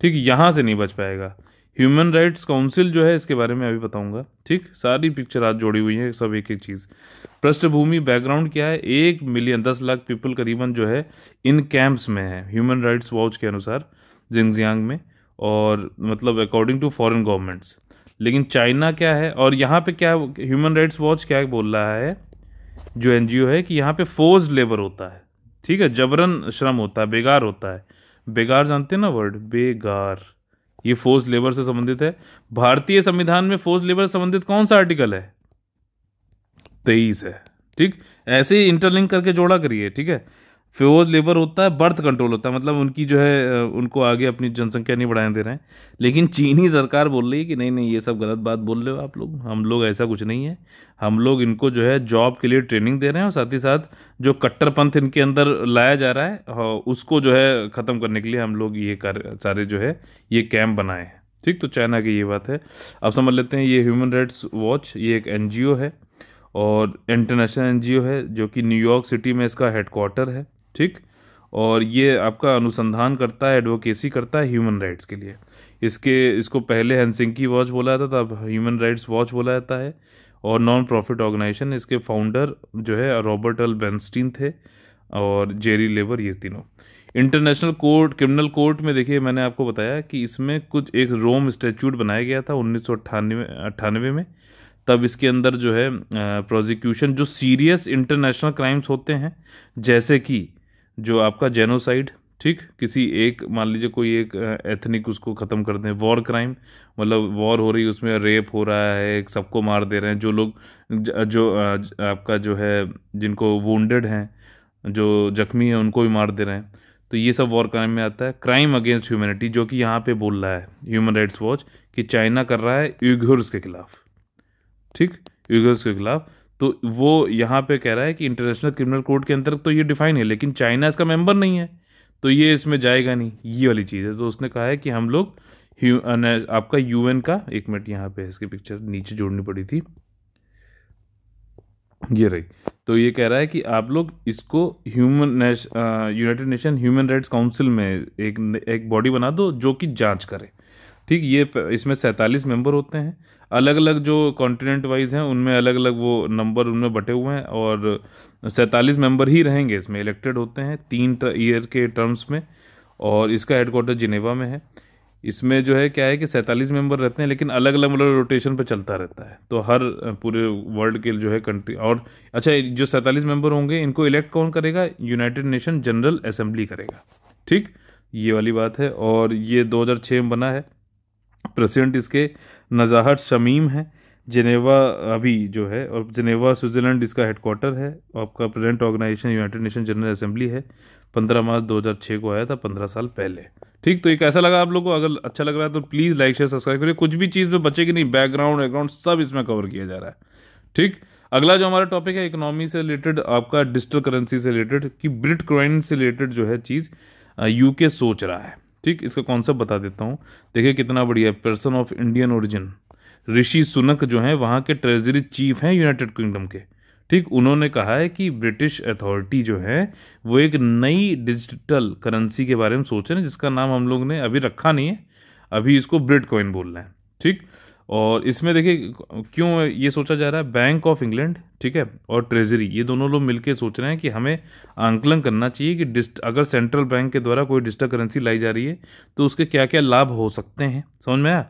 ठीक यहाँ से नहीं बच पाएगा ह्यूमन राइट्स काउंसिल जो है इसके बारे में अभी बताऊंगा ठीक सारी पिक्चर आज जोड़ी हुई है सब एक एक चीज़ पृष्ठभूमि बैकग्राउंड क्या है एक मिलियन दस लाख पीपल करीबन जो है इन कैंप्स में है ह्यूमन राइट्स वॉच के अनुसार जिंगजियांग में और मतलब अकॉर्डिंग टू फॉरेन गवर्नमेंट्स लेकिन चाइना क्या है और यहाँ पे क्या ह्यूमन राइट्स वॉच क्या बोल रहा है जो एन है कि यहाँ पे फोर्स लेबर होता है ठीक है जबरन श्रम होता है बेगार होता है बेगार जानते हैं ना वर्ड बेगार ये फोर्स लेबर से संबंधित है भारतीय संविधान में फोर्स लेबर से संबंधित कौन सा आर्टिकल है तेईस है ठीक ऐसे ही इंटरलिंक करके जोड़ा करिए ठीक है फ्योज लेबर होता है बर्थ कंट्रोल होता है मतलब उनकी जो है उनको आगे अपनी जनसंख्या नहीं बढ़ाने दे रहे हैं लेकिन चीनी सरकार बोल रही है कि नहीं नहीं ये सब गलत बात बोल रहे हो आप लोग हम लोग ऐसा कुछ नहीं है हम लोग इनको जो है जॉब के लिए ट्रेनिंग दे रहे हैं और साथ ही साथ जो कट्टरपंथ इनके अंदर लाया जा रहा है हाँ, उसको जो है ख़त्म करने के लिए हम लोग ये कार्य सारे जो है ये कैम्प बनाए हैं ठीक तो चाइना की ये बात है अब समझ लेते हैं ये ह्यूमन राइट्स वॉच ये एक एन है और इंटरनेशनल एन है जो कि न्यूयॉर्क सिटी में इसका हेडकोार्टर है ठीक और ये आपका अनुसंधान करता है एडवोकेसी करता है ह्यूमन राइट्स के लिए इसके इसको पहले हेनसिंकी वॉच बोला जाता था अब ह्यूमन राइट्स वॉच बोला जाता है और नॉन प्रॉफिट ऑर्गेनाइजेशन इसके फाउंडर जो है रॉबर्ट एल बेंस्टीन थे और जेरी लेबर ये तीनों इंटरनेशनल कोर्ट क्रिमिनल कोर्ट में देखिए मैंने आपको बताया कि इसमें कुछ एक रोम स्टैचूट बनाया गया था उन्नीस सौ में तब इसके अंदर जो है प्रोजिक्यूशन जो सीरियस इंटरनेशनल क्राइम्स होते हैं जैसे कि जो आपका जेनोसाइड ठीक किसी एक मान लीजिए कोई एक एथनिक उसको ख़त्म कर दें वॉर क्राइम मतलब वॉर हो रही है उसमें रेप हो रहा है सबको मार दे रहे हैं जो लोग जो आपका जो है जिनको वोंडेड हैं जो जख्मी हैं उनको भी मार दे रहे हैं तो ये सब वॉर क्राइम में आता है क्राइम अगेंस्ट ह्यूमैनिटी जो कि यहाँ पे बोल रहा है ह्यूमन राइट्स वॉच कि चाइना कर रहा है यूघर्स के खिलाफ ठीक यूघर्स के खिलाफ तो वो यहाँ पे कह रहा है कि इंटरनेशनल क्रिमिनल कोर्ट के अंतर्गत तो ये डिफाइन है लेकिन चाइना इसका मेंबर नहीं है तो ये इसमें जाएगा नहीं ये वाली चीज़ है तो उसने कहा है कि हम लोग आपका यूएन का एक मिनट यहाँ पे इसकी पिक्चर नीचे जोड़नी पड़ी थी ये रही तो ये कह रहा है कि आप लोग इसको human United Nation human rights council में एक एक बॉडी बना दो जो कि जांच करे ठीक ये इसमें सैंतालीस मेंबर होते हैं अलग अलग जो कॉन्टिनेंट वाइज हैं उनमें अलग अलग वो नंबर उनमें बटे हुए हैं और सैंतालीस मेंबर ही रहेंगे इसमें इलेक्टेड होते हैं तीन ईयर के टर्म्स में और इसका हेडकोार्टर जिनेवा में है इसमें जो है क्या है कि सैंतालीस मेंबर रहते हैं लेकिन अलग अलग मतलब रोटेशन पर चलता रहता है तो हर पूरे वर्ल्ड के जो है कंट्री और अच्छा जो सैंतालीस मेंबर होंगे इनको इलेक्ट कौन करेगा यूनाइटेड नेशन जनरल असेंबली करेगा ठीक ये वाली बात है और ये 2006 में बना है प्रेसिडेंट इसके नज़ाहत शमीम है जिनेवा अभी जो है और जिनेवा स्विट्ज़रलैंड इसका हेडकोार्टर है आपका present organization United Nation General Assembly है पंद्रह मार्च 2006 को आया था पंद्रह साल पहले ठीक तो ये कैसा लगा आप लोगों को अगर अच्छा लग रहा है तो प्लीज़ लाइक शेयर सब्सक्राइब करिए कुछ भी चीज़ में बचेगी नहीं बैकग्राउंड वैकग्राउंड सब इसमें कवर किया जा रहा है ठीक अगला जो हमारा टॉपिक है इकोनॉमी से रिलेटेड आपका डिजिटल करेंसी से रिलेटेड कि ब्रिट क्राइन से रिलेटेड जो है चीज़ यू सोच रहा है ठीक इसका कॉन्सेप्ट बता देता हूँ देखिए कितना बढ़िया person of Indian origin Rishi Sunak जो हैं वहाँ के ट्रेजरी चीफ हैं यूनाइटेड किंगडम के ठीक उन्होंने कहा है कि ब्रिटिश अथॉरिटी जो है वो एक नई डिजिटल करेंसी के बारे में सोच रहे हैं जिसका नाम हम लोग ने अभी रखा नहीं है अभी इसको ब्रिट कॉइन बोल रहे हैं ठीक और इसमें देखिए क्यों ये सोचा जा रहा है बैंक ऑफ इंग्लैंड ठीक है और ट्रेजरी ये दोनों लोग मिलकर सोच रहे हैं कि हमें आंकलन करना चाहिए कि डिस्ट अगर सेंट्रल बैंक के द्वारा कोई डिजिटल करेंसी लाई जा रही है तो उसके क्या क्या लाभ हो सकते हैं समझ में आया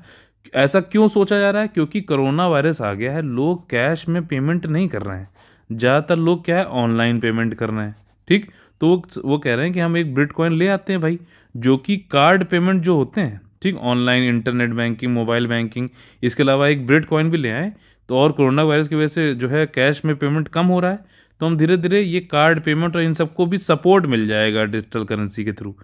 ऐसा क्यों सोचा जा रहा है क्योंकि कोरोना वायरस आ गया है लोग कैश में पेमेंट नहीं कर रहे हैं ज़्यादातर लोग क्या है ऑनलाइन पेमेंट कर रहे हैं ठीक तो वो वो कह रहे हैं कि हम एक बिट कॉइन ले आते हैं भाई जो कि कार्ड पेमेंट जो होते हैं ठीक online internet banking mobile banking इसके अलावा एक ब्रिड कॉइन भी ले आए तो और कोरोना वायरस की वजह से जो है कैश में पेमेंट कम हो रहा है तो हम धीरे धीरे ये कार्ड पेमेंट और इन सबको भी सपोर्ट मिल जाएगा डिजिटल करेंसी के थ्रू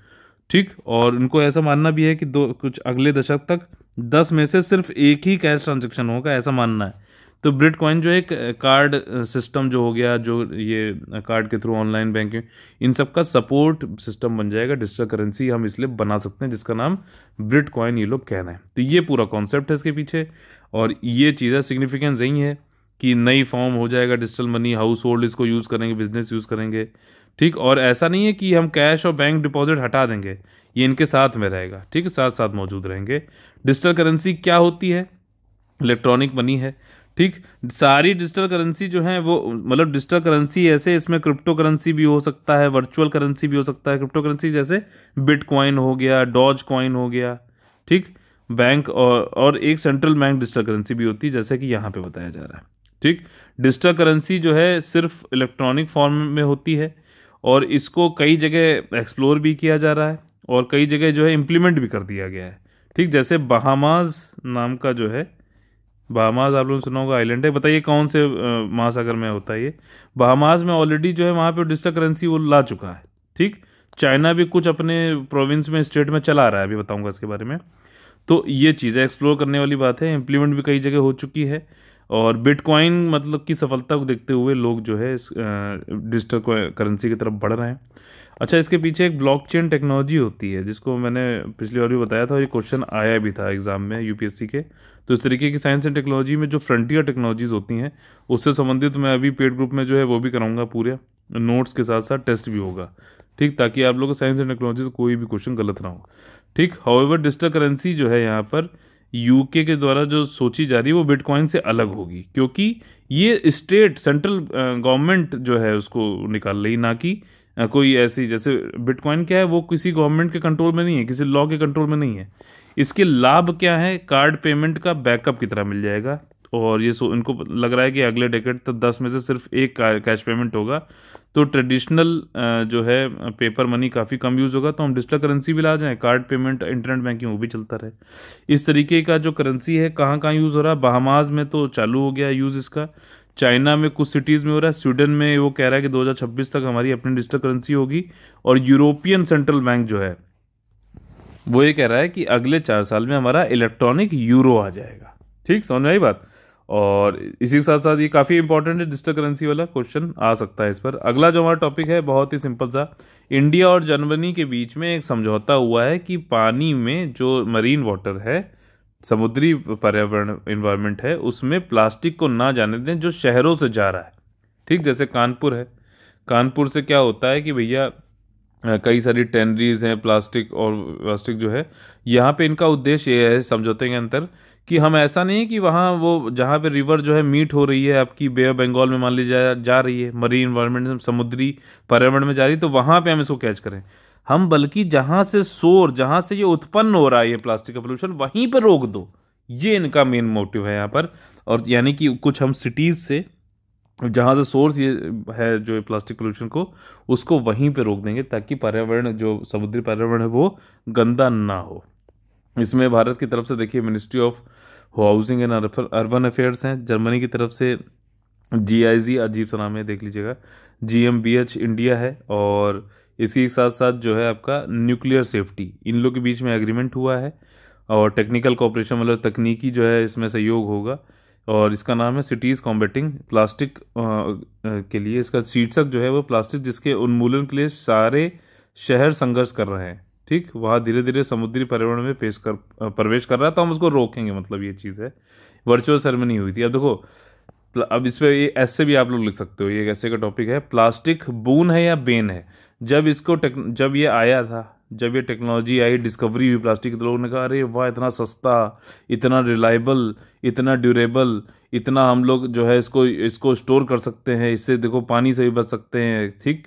ठीक और उनको ऐसा मानना भी है कि दो कुछ अगले दशक तक दस में से सिर्फ एक ही कैश ट्रांजेक्शन होगा ऐसा मानना है तो ब्रिट कॉइन जो एक कार्ड सिस्टम जो हो गया जो ये कार्ड के थ्रू ऑनलाइन बैंकिंग इन सब का सपोर्ट सिस्टम बन जाएगा डिजिटल करेंसी हम इसलिए बना सकते हैं जिसका नाम ब्रिट कॉइन ये लोग कहना है तो ये पूरा कॉन्सेप्ट है इसके पीछे और ये चीज़ें सिग्निफिकेंस यही है कि नई फॉर्म हो जाएगा डिजिटल मनी हाउस होल्ड इसको यूज़ करेंगे बिजनेस यूज़ करेंगे ठीक और ऐसा नहीं है कि हम कैश और बैंक डिपॉजिट हटा देंगे ये इनके साथ में रहेगा ठीक है साथ साथ मौजूद रहेंगे डिजिटल करेंसी क्या होती है इलेक्ट्रॉनिक मनी है ठीक सारी डिजिटल करेंसी जो है वो मतलब डिजिटल करेंसी ऐसे इसमें क्रिप्टो करेंसी भी हो सकता है वर्चुअल करेंसी भी हो सकता है क्रिप्टो करेंसी जैसे बिटकॉइन हो गया डॉज कॉइन हो गया ठीक बैंक और और एक सेंट्रल बैंक डिजिटल करेंसी भी होती है जैसे कि यहाँ पे बताया जा रहा है ठीक डिजिटल करेंसी जो है सिर्फ इलेक्ट्रॉनिक फॉर्म में होती है और इसको कई जगह एक्सप्लोर भी किया जा रहा है और कई जगह जो है इम्प्लीमेंट भी कर दिया गया है ठीक जैसे बहामाज नाम का जो है बहामाज आप लोगों ने सुना होगा आइलैंड है बताइए कौन से महासागर में होता है ये बहामाज में ऑलरेडी जो है वहाँ पर डिजिटल करेंसी वो ला चुका है ठीक चाइना भी कुछ अपने प्रोविंस में स्टेट में चला रहा है अभी बताऊँगा इसके बारे में तो ये चीज़ें एक्सप्लोर करने वाली बात है इम्प्लीमेंट भी कई जगह हो चुकी है और बिटकॉइन मतलब की सफलता को देखते हुए लोग जो है डिजिटल करेंसी की तरफ बढ़ रहे हैं अच्छा इसके पीछे एक ब्लॉकचेन टेक्नोलॉजी होती है जिसको मैंने पिछली बार भी बताया था और ये क्वेश्चन आया भी था एग्ज़ाम में यूपीएससी के तो इस तरीके की साइंस एंड टेक्नोलॉजी में जो फ्रंटियर टेक्नोलॉजीज़ होती हैं उससे संबंधित मैं अभी पेड ग्रुप में जो है वो भी कराऊंगा पूरे नोट्स के साथ साथ टेस्ट भी होगा ठीक ताकि आप लोग साइंस एंड टेक्नोलॉजी से कोई भी क्वेश्चन गलत ना हो ठीक हाउएवर डिजिटल करेंसी जो है यहाँ पर यूके के द्वारा जो सोची जा रही है वो बिटकॉइन से अलग होगी क्योंकि ये स्टेट सेंट्रल गवर्नमेंट जो है उसको निकाल रही ना कि कोई ऐसी जैसे बिटकॉइन क्या है वो किसी गवर्नमेंट के कंट्रोल में नहीं है किसी लॉ के कंट्रोल में नहीं है इसके लाभ क्या है कार्ड पेमेंट का बैकअप कितना मिल जाएगा और ये सो इनको लग रहा है कि अगले डेकेट तक दस में से सिर्फ एक कैश पेमेंट होगा तो ट्रेडिशनल जो है पेपर मनी काफ़ी कम यूज़ होगा तो हम डिजिटल करेंसी भी ला जाएँ कार्ड पेमेंट इंटरनेट बैंकिंग वो भी चलता रहे इस तरीके का जो करेंसी है कहाँ कहाँ यूज़ हो रहा है बहामाज में तो चालू हो गया यूज़ इसका चाइना में कुछ सिटीज़ में हो रहा है स्वीडन में वो कह रहा है कि 2026 तक हमारी अपनी डिजिटल करेंसी होगी और यूरोपियन सेंट्रल बैंक जो है वो ये कह रहा है कि अगले चार साल में हमारा इलेक्ट्रॉनिक यूरो आ जाएगा ठीक समझ में आई बात और इसी के साथ साथ ये काफ़ी इंपॉर्टेंट है डिजिटल करेंसी वाला क्वेश्चन आ सकता है इस पर अगला जो हमारा टॉपिक है बहुत ही सिंपल सा इंडिया और जर्मनी के बीच में एक समझौता हुआ है कि पानी में जो मरीन वाटर है समुद्री पर्यावरण इन्वायरमेंट है उसमें प्लास्टिक को ना जाने दें जो शहरों से जा रहा है ठीक जैसे कानपुर है कानपुर से क्या होता है कि भैया कई सारी टेनरीज हैं प्लास्टिक और प्लास्टिक जो है यहाँ पे इनका उद्देश्य ये है समझौते के अंतर कि हम ऐसा नहीं कि वहाँ वो जहाँ पे रिवर जो है मीट हो रही है आपकी बे ऑफ बंगाल में मान लीजिए जा रही है मरीन इन्वायरमेंट समुद्री पर्यावरण में जा रही है तो वहाँ पे हम इसको कैच करें हम बल्कि जहाँ से शोर जहाँ से ये उत्पन्न हो रहा है ये प्लास्टिक का पोल्यूशन वहीं पर रोक दो ये इनका मेन मोटिव है यहाँ पर और यानी कि कुछ हम सिटीज़ से जहाँ से सोर्स ये है जो प्लास्टिक पोल्यूशन को उसको वहीं पे रोक देंगे ताकि पर्यावरण जो समुद्री पर्यावरण है वो गंदा ना हो इसमें भारत की तरफ से देखिए ministry of housing and urban affairs हैं जर्मनी की तरफ से जी आई जी अजीब सा नाम है देख लीजिएगा G M B H India है और इसी के साथ साथ जो है आपका न्यूक्लियर सेफ्टी इन लोग के बीच में एग्रीमेंट हुआ है और टेक्निकल कॉपरेशन मतलब तकनीकी जो है इसमें सहयोग होगा और इसका नाम है सिटीज़ कॉम्बेटिंग प्लास्टिक के लिए इसका शीर्षक जो है वो प्लास्टिक जिसके उन्मूलन के लिए सारे शहर संघर्ष कर रहे हैं ठीक वहाँ धीरे धीरे समुद्री पर्यावरण में पेश कर प्रवेश कर रहा है तो हम उसको रोकेंगे मतलब ये चीज़ है वर्चुअल सेरेमनी हुई थी अब देखो अब इस पर ऐसे भी आप लोग लिख सकते हो ये ऐसे का टॉपिक है प्लास्टिक बून है या बेन है जब इसको जब ये आया था जब ये टेक्नोलॉजी आई डिस्कवरी हुई प्लास्टिक तो लोगों ने कहा अरे वाह इतना सस्ता इतना रिलायबल इतना ड्यूरेबल इतना हम लोग जो है इसको इसको स्टोर कर सकते हैं इससे देखो पानी से भी बच सकते हैं ठीक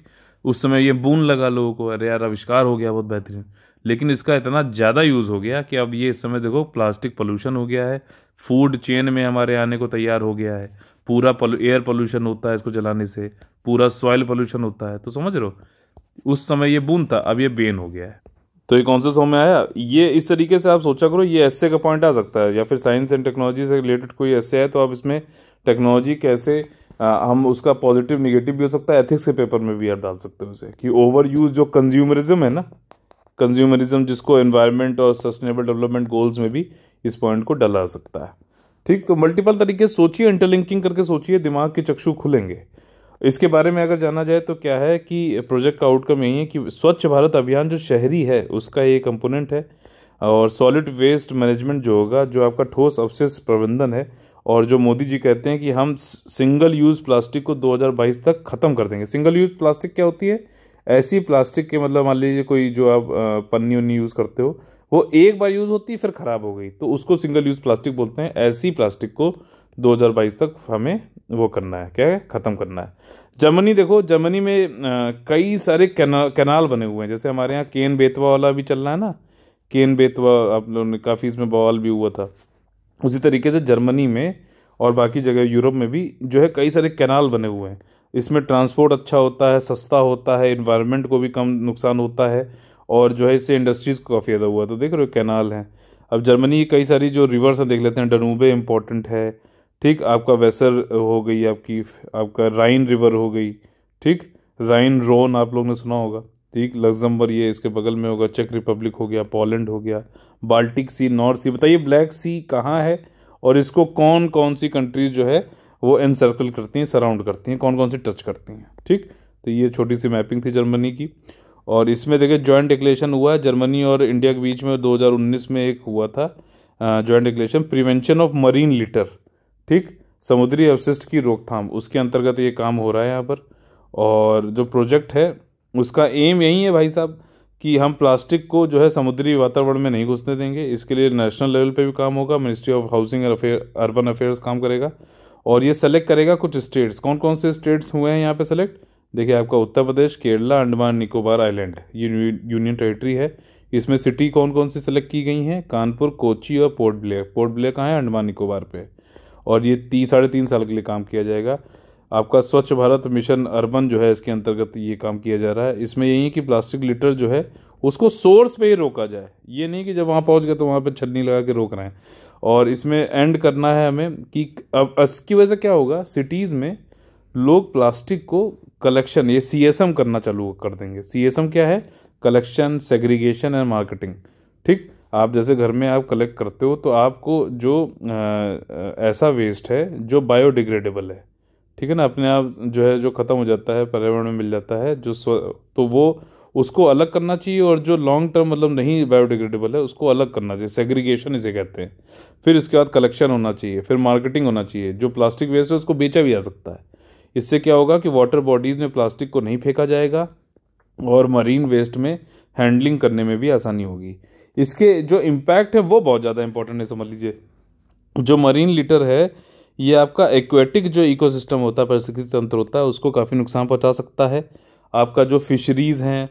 उस समय ये बून लगा लोगों को अरे यार आविष्कार हो गया बहुत बेहतरीन लेकिन इसका इतना ज़्यादा यूज़ हो गया कि अब ये इस समय देखो प्लास्टिक पोल्यूशन हो गया है फूड चेन में हमारे आने को तैयार हो गया है पूरा एयर पोल्यूशन होता है इसको जलाने से पूरा सॉइल पोल्यूशन होता है तो समझ रहे हो उस समय ये बूंद था अब ये बेन हो गया है तो ये कौन सा समय में आया ये इस तरीके से आप सोचा करो ये एस का पॉइंट आ सकता है या फिर साइंस एंड टेक्नोलॉजी से रिलेटेड कोई ऐसे है तो आप इसमें टेक्नोलॉजी कैसे आ, हम उसका पॉजिटिव निगेटिव भी हो सकता है एथिक्स के पेपर में भी आप डाल सकते हो उसे कि ओवर यूज जो कंज्यूमरिज्म है ना कंज्यूमरिज्म जिसको एनवायरनमेंट और सस्टेनेबल डेवलपमेंट गोल्स में भी इस पॉइंट को डला सकता है ठीक तो मल्टीपल तरीके सोचिए इंटरलिंकिंग करके सोचिए दिमाग के चक्षु खुलेंगे इसके बारे में अगर जाना जाए तो क्या है कि प्रोजेक्ट का आउटकम यही है कि स्वच्छ भारत अभियान जो शहरी है उसका ये कंपोनेंट है और सॉलिड वेस्ट मैनेजमेंट जो होगा जो आपका ठोस अवशेष प्रबंधन है और जो मोदी जी कहते हैं कि हम सिंगल यूज़ प्लास्टिक को 2022 तक ख़त्म कर देंगे सिंगल यूज़ प्लास्टिक क्या होती है ऐसी प्लास्टिक के मतलब मान लीजिए कोई जो आप पन्नी उन्नी यूज़ करते हो वो एक बार यूज़ होती है फिर ख़राब हो गई तो उसको सिंगल यूज़ प्लास्टिक बोलते हैं ऐसी प्लास्टिक को 2022 तक हमें वो करना है क्या है ख़त्म करना है जर्मनी देखो जर्मनी में कई सारे कैनाल कैनाल बने हुए हैं जैसे हमारे यहाँ केन बेतवा वाला भी चल रहा है ना केन बेतवा आप लोगों ने काफ़ी इसमें बवाल भी हुआ था उसी तरीके से जर्मनी में और बाकी जगह यूरोप में भी जो है कई सारे कैनाल बने हुए हैं इसमें ट्रांसपोर्ट अच्छा होता है सस्ता होता है इन्वायरमेंट को भी कम नुकसान होता है और जो है इससे इंडस्ट्रीज़ को काफ़ी ज़्यादा हुआ तो देख रहे हो कैनाल हैं अब जर्मनी की कई सारी जो रिवर्स हैं देख लेते हैं डनूबे इंपॉर्टेंट है ठीक आपका वेसर हो गई आपकी आपका राइन रिवर हो गई ठीक राइन रोन आप लोग ने सुना होगा ठीक लग्जम्बर ये इसके बगल में होगा चेक रिपब्लिक हो गया पोलैंड हो गया बाल्टिक सी नॉर्थ सी बताइए ब्लैक सी कहाँ है और इसको कौन कौन सी कंट्रीज जो है वो एनसर्कल करती हैं सराउंड करती हैं कौन कौन सी टच करती हैं ठीक तो ये छोटी सी मैपिंग थी जर्मनी की और इसमें देखिए जॉइंट डिक्लेशन हुआ है जर्मनी और इंडिया के बीच में 2019 में एक हुआ था joint declaration prevention of marine litter ठीक समुद्री अवशिष्ट की रोकथाम उसके अंतर्गत ये काम हो रहा है यहाँ पर और जो प्रोजेक्ट है उसका एम यही है भाई साहब कि हम प्लास्टिक को जो है समुद्री वातावरण में नहीं घुसने देंगे इसके लिए नेशनल लेवल पे भी काम होगा ministry of housing affair urban affairs काम करेगा और ये सेलेक्ट करेगा कुछ स्टेट्स कौन कौन से स्टेट्स हुए हैं यहाँ पे सेलेक्ट देखिए आपका उत्तर प्रदेश केरला अंडमान निकोबार आइलैंड ये यूनियन टेरिटरी है इसमें सिटी कौन कौन सी सेलेक्ट की गई हैं कानपुर कोची और पोर्ट ब्लेयर पोर्ट ब्लेयर कहाँ है अंडमान निकोबार पर और ये तीन साढ़े तीन साल के लिए काम किया जाएगा आपका स्वच्छ भारत मिशन अर्बन जो है इसके अंतर्गत ये काम किया जा रहा है इसमें यही है कि प्लास्टिक लीटर जो है उसको सोर्स पे ही रोका जाए ये नहीं कि जब वहाँ पहुँच गए तो वहाँ पर छलनी लगा के रोक रहे हैं और इसमें एंड करना है हमें कि अब इसकी वजह से क्या होगा सिटीज़ में लोग प्लास्टिक को कलेक्शन ये सी करना चालू कर देंगे सी क्या है कलेक्शन सेग्रीगेशन एंड मार्केटिंग ठीक आप जैसे घर में आप कलेक्ट करते हो तो आपको जो ऐसा वेस्ट है जो बायोडिग्रेडेबल है ठीक है ना अपने आप जो है जो ख़त्म हो जाता है पर्यावरण में मिल जाता है जो स्व तो वो उसको अलग करना चाहिए और जो लॉन्ग टर्म मतलब नहीं बायोडिग्रेडेबल है उसको अलग करना चाहिए सेग्रीगेशन इसे कहते हैं फिर इसके बाद कलेक्शन होना चाहिए फिर मार्केटिंग होना चाहिए जो प्लास्टिक वेस्ट है उसको बेचा भी जा सकता है इससे क्या होगा कि वाटर बॉडीज़ में प्लास्टिक को नहीं फेंका जाएगा और मरीन वेस्ट में हैंडलिंग करने में भी आसानी होगी इसके जो इम्पैक्ट है वो बहुत ज़्यादा इंपॉर्टेंट है समझ लीजिए जो मरीन लिटर है ये आपका एक्वेटिक जो इकोसिस्टम होता है परिस्थिति तंत्र होता है उसको काफ़ी नुकसान पहुंचा सकता है आपका जो फिशरीज़ हैं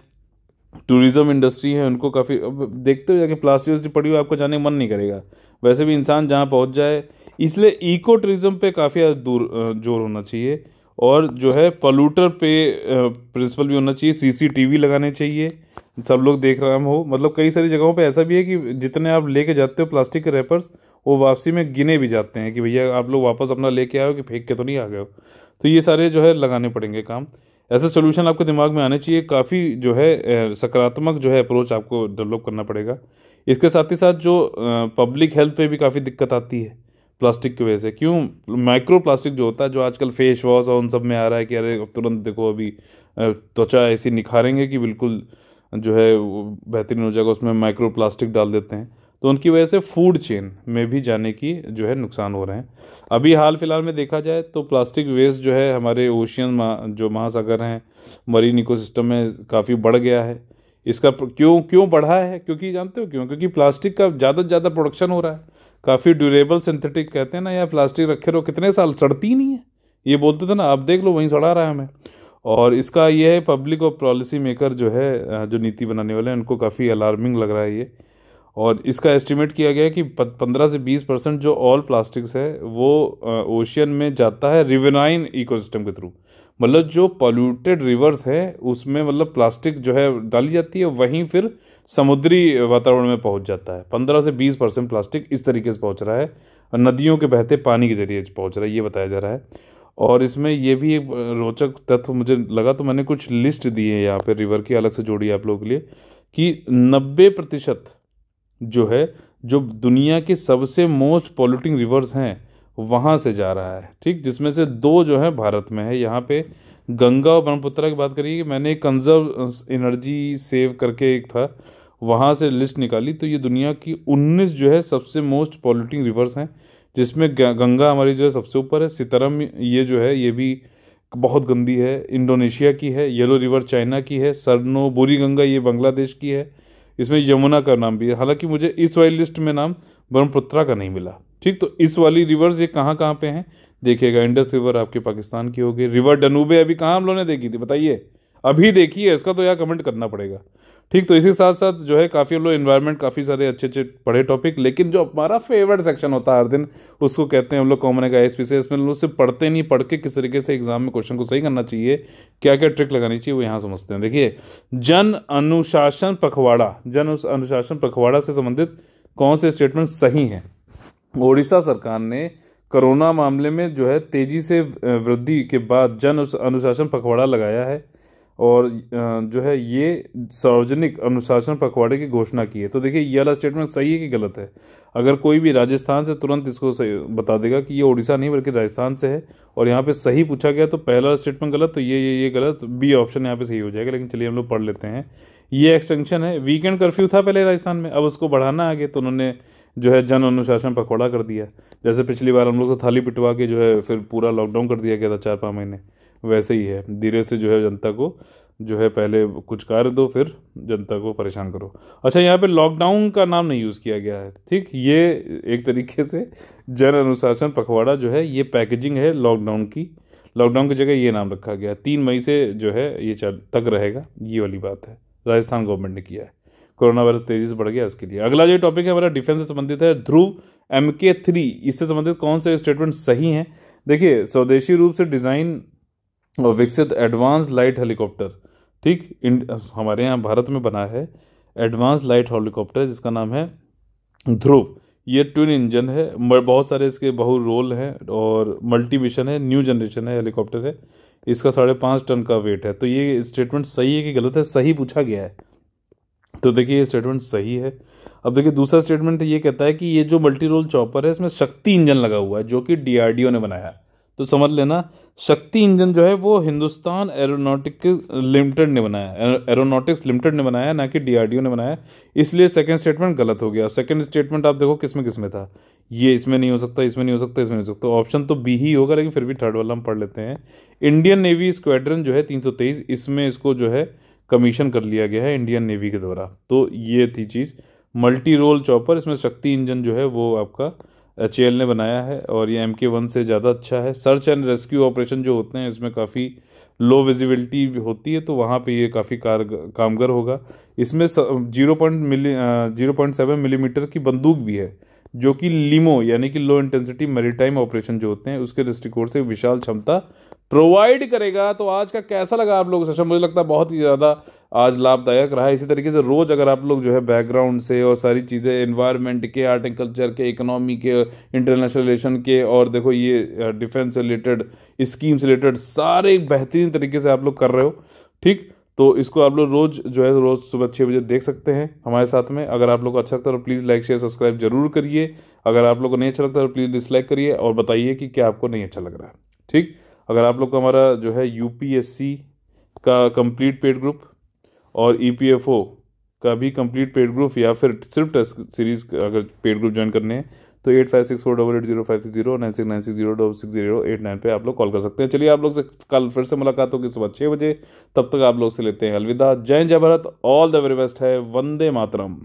टूरिज़्म इंडस्ट्री है उनको काफ़ी देखते हो जाके प्लास्टिक उस्टी पड़ी हुई आपको जाने मन नहीं करेगा वैसे भी इंसान जहाँ पहुँच जाए इसलिए इको टूरिज़्म पर काफ़ी दूर जोर होना चाहिए और जो है पॉलूटर पे प्रिंसिपल भी होना चाहिए सीसीटीवी लगाने चाहिए सब लोग देख रहे हम हो मतलब कई सारी जगहों पे ऐसा भी है कि जितने आप लेके जाते हो प्लास्टिक के रैपर्स वो वापसी में गिने भी जाते हैं कि भैया आप लोग वापस अपना लेके आए हो कि फेंक के तो नहीं आ गए हो तो ये सारे जो है लगाने पड़ेंगे काम ऐसे सोल्यूशन आपके दिमाग में आने चाहिए काफ़ी जो है सकारात्मक जो है अप्रोच आपको डेवलप करना पड़ेगा इसके साथ ही साथ जो पब्लिक हेल्थ पे भी काफ़ी दिक्कत आती है प्लास्टिक की वजह से क्यों माइक्रो प्लास्टिक जो होता है जो आजकल फेस वॉश और उन सब में आ रहा है कि अरे तुरंत देखो अभी त्वचा ऐसी निखारेंगे कि बिल्कुल जो है बेहतरीन हो जाएगा उसमें माइक्रो प्लास्टिक डाल देते हैं तो उनकी वजह से फूड चेन में भी जाने की जो है नुकसान हो रहे हैं अभी हाल फिलहाल में देखा जाए तो प्लास्टिक वेस्ट जो है हमारे ओशियन जो महासागर हैं मरीन इकोसिस्टम में काफ़ी बढ़ गया है इसका क्यों क्यों बढ़ा है क्योंकि जानते हो क्यों क्योंकि प्लास्टिक का ज़्यादा से ज़्यादा प्रोडक्शन हो रहा है काफ़ी ड्यूरेबल सिंथेटिक कहते हैं ना यार प्लास्टिक रखे रहो कितने साल सड़ती नहीं है ये बोलते थे ना आप देख लो वहीं सड़ा रहा है हमें और इसका ये है पब्लिक और पॉलिसी मेकर जो है जो नीति बनाने वाले हैं उनको काफ़ी अलार्मिंग लग रहा है ये और इसका एस्टिमेट किया गया है कि पंद्रह से बीस परसेंट जो ऑल प्लास्टिक्स है वो ओशियन में जाता है रिवेनाइन इकोसिस्टम के थ्रू मतलब जो पॉल्यूटेड रिवर्स है उसमें मतलब प्लास्टिक जो है डाली जाती है वहीं फिर समुद्री वातावरण में पहुंच जाता है पंद्रह से बीस परसेंट प्लास्टिक इस तरीके से पहुंच रहा है नदियों के बहते पानी के जरिए पहुंच रहा है ये बताया जा रहा है और इसमें ये भी एक रोचक तत्व मुझे लगा तो मैंने कुछ लिस्ट दी है यहाँ पे रिवर की अलग से जोड़ी आप लोगों के लिए कि 90 प्रतिशत जो है जो दुनिया के सबसे मोस्ट पॉल्यूटिंग रिवर्स हैं वहाँ से जा रहा है ठीक जिसमें से दो जो है भारत में है यहाँ पे गंगा और ब्रह्मपुत्रा की बात करिए कि मैंने कंजर्व एनर्जी सेव करके एक था वहाँ से लिस्ट निकाली तो ये दुनिया की 19 जो है सबसे मोस्ट पॉल्यूटिंग रिवर्स हैं जिसमें गंगा हमारी जो है सबसे ऊपर है सितरम ये जो है ये भी बहुत गंदी है इंडोनेशिया की है येलो रिवर चाइना की है सरनो बोरी गंगा ये बांग्लादेश की है इसमें यमुना का नाम भी है हालांकि मुझे इस वाली लिस्ट में नाम ब्रह्मपुत्रा का नहीं मिला ठीक तो इस वाली रिवर्स ये कहाँ कहाँ पे हैं देखिएगा इंडस रिवर आपके पाकिस्तान की होगी रिवर डनूबे अभी कहाँ हम लोगों ने देखी थी बताइए अभी देखी है इसका तो यार कमेंट करना पड़ेगा ठीक तो इसी साथ साथ जो है काफ़ी लोग इन्वायरमेंट काफ़ी सारे अच्छे अच्छे पढ़े टॉपिक लेकिन जो हमारा फेवरेट सेक्शन होता है हर दिन उसको कहते हैं हम लोग कॉमन का एस पी से इसमें लोग सिर्फ पढ़ते नहीं पढ़ के किस तरीके से एग्जाम में क्वेश्चन को सही करना चाहिए क्या क्या ट्रिक लगानी चाहिए वो यहाँ समझते हैं देखिए जन अनुशासन पखवाड़ा जन अनुशासन पखवाड़ा से संबंधित कौन से स्टेटमेंट सही हैं ओडिशा सरकार ने कोरोना मामले में जो है तेजी से वृद्धि के बाद जन अनुशासन पखवाड़ा लगाया है और जो है ये सार्वजनिक अनुशासन पखवाड़े की घोषणा की है तो देखिए ये वाला स्टेटमेंट सही है कि गलत है अगर कोई भी राजस्थान से तुरंत इसको बता देगा कि ये उड़ीसा नहीं बल्कि राजस्थान से है और यहाँ पे सही पूछा गया तो पहला स्टेटमेंट गलत तो ये ये ये गलत बी ऑप्शन यहाँ पे सही हो जाएगा लेकिन चलिए हम लोग पढ़ लेते हैं ये एक्सटेंशन है वीकेंड कर्फ्यू था पहले राजस्थान में अब उसको बढ़ाना आगे तो उन्होंने जो है जन अनुशासन पखवाड़ा कर दिया जैसे पिछली बार हम लोग को थाली पिटवा के जो है फिर पूरा लॉकडाउन कर दिया गया था चार पाँच महीने वैसे ही है धीरे से जो है जनता को जो है पहले कुछ कार्य दो फिर जनता को परेशान करो अच्छा यहाँ पे लॉकडाउन का नाम नहीं यूज़ किया गया है ठीक ये एक तरीके से जन अनुशासन पखवाड़ा जो है ये पैकेजिंग है लॉकडाउन की लॉकडाउन की जगह ये नाम रखा गया तीन मई से जो है ये चल तक रहेगा ये वाली बात है राजस्थान गवर्नमेंट ने किया है कोरोना वायरस तेज़ी से बढ़ गया इसके लिए अगला जो टॉपिक है हमारा डिफेंस से संबंधित है ध्रुव एम के थ्री इससे संबंधित कौन से स्टेटमेंट सही हैं देखिए स्वदेशी रूप से डिज़ाइन और विकसित एडवांस लाइट हेलीकॉप्टर ठीक हमारे यहाँ भारत में बना है एडवांस लाइट हेलीकॉप्टर जिसका नाम है ध्रुव ये ट्विन इंजन है बहुत सारे इसके बहु रोल हैं और मल्टी मिशन है न्यू जनरेशन है हेलीकॉप्टर है इसका साढ़े पाँच टन का वेट है तो ये स्टेटमेंट सही है कि गलत है सही पूछा गया है तो देखिए ये स्टेटमेंट सही है अब देखिए दूसरा स्टेटमेंट ये कहता है कि ये जो मल्टी रोल चॉपर है इसमें शक्ति इंजन लगा हुआ है जो कि डीआरडीओ ने बनाया है तो समझ लेना शक्ति इंजन जो है वो हिंदुस्तान एरोनॉटिक लिमिटेड ने बनाया एरोनॉटिक्स लिमिटेड ने बनाया ना कि डीआरडीओ ने बनाया इसलिए सेकंड स्टेटमेंट गलत हो गया सेकंड स्टेटमेंट आप देखो किस में किस में था ये इसमें नहीं हो सकता इसमें नहीं हो सकता इसमें नहीं हो सकता ऑप्शन तो बी ही होगा लेकिन फिर भी थर्ड वाला हम पढ़ लेते हैं इंडियन नेवी स्क्वाड्रन जो है तीन इसमें इसको जो है कमीशन कर लिया गया है इंडियन नेवी के द्वारा तो ये थी चीज़ मल्टी रोल चॉपर इसमें शक्ति इंजन जो है वो आपका एल ने बनाया है और ये एम के वन से ज़्यादा अच्छा है सर्च एंड रेस्क्यू ऑपरेशन जो होते हैं इसमें काफ़ी लो विजिबिलिटी होती है तो वहाँ पे ये काफ़ी कार कामगर होगा इसमें zero point milli zero point seven millimetre की बंदूक भी है जो कि लीमो यानी कि लो इंटेंसिटी मेरीटाइम ऑपरेशन जो होते हैं उसके दृष्टिकोण से विशाल क्षमता प्रोवाइड करेगा तो आज का कैसा लगा आप लोग सेशन अच्छा, मुझे लगता है बहुत ही ज़्यादा आज लाभदायक रहा इसी तरीके से रोज़ अगर आप लोग जो है बैकग्राउंड से और सारी चीज़ें इन्वायरमेंट के आर्ट एंड कल्चर के इकोनॉमी के इंटरनेशनल रिलेशन के और देखो ये डिफेंस रिलेटेड स्कीम से रिलेटेड सारे बेहतरीन तरीके से आप लोग कर रहे हो ठीक तो इसको आप लोग रोज़ जो है रोज़ सुबह छः बजे देख सकते हैं हमारे साथ में अगर आप लोग को अच्छा लगता है तो प्लीज़ लाइक शेयर सब्सक्राइब जरूर करिए अगर आप लोग को नहीं अच्छा लगता है तो प्लीज़ डिसलाइक करिए और बताइए कि क्या आपको नहीं अच्छा लग रहा है ठीक अगर आप लोग का हमारा जो है यूपीएससी का कंप्लीट पेड ग्रुप और ईपीएफओ e का भी कंप्लीट पेड ग्रुप या फिर सिर्फ टेस्ट सीरीज अगर पेड ग्रुप ज्वाइन करने हैं तो eight five six four double eight zero five six zero nine six nine six zero double six zero eight nine पर आप लोग कॉल कर सकते हैं चलिए आप लोग से कल फिर से मुलाकात होगी सुबह छः बजे तब तक आप लोग से लेते हैं अलविदा जय जय Bharat all the very best है वंदे मातरम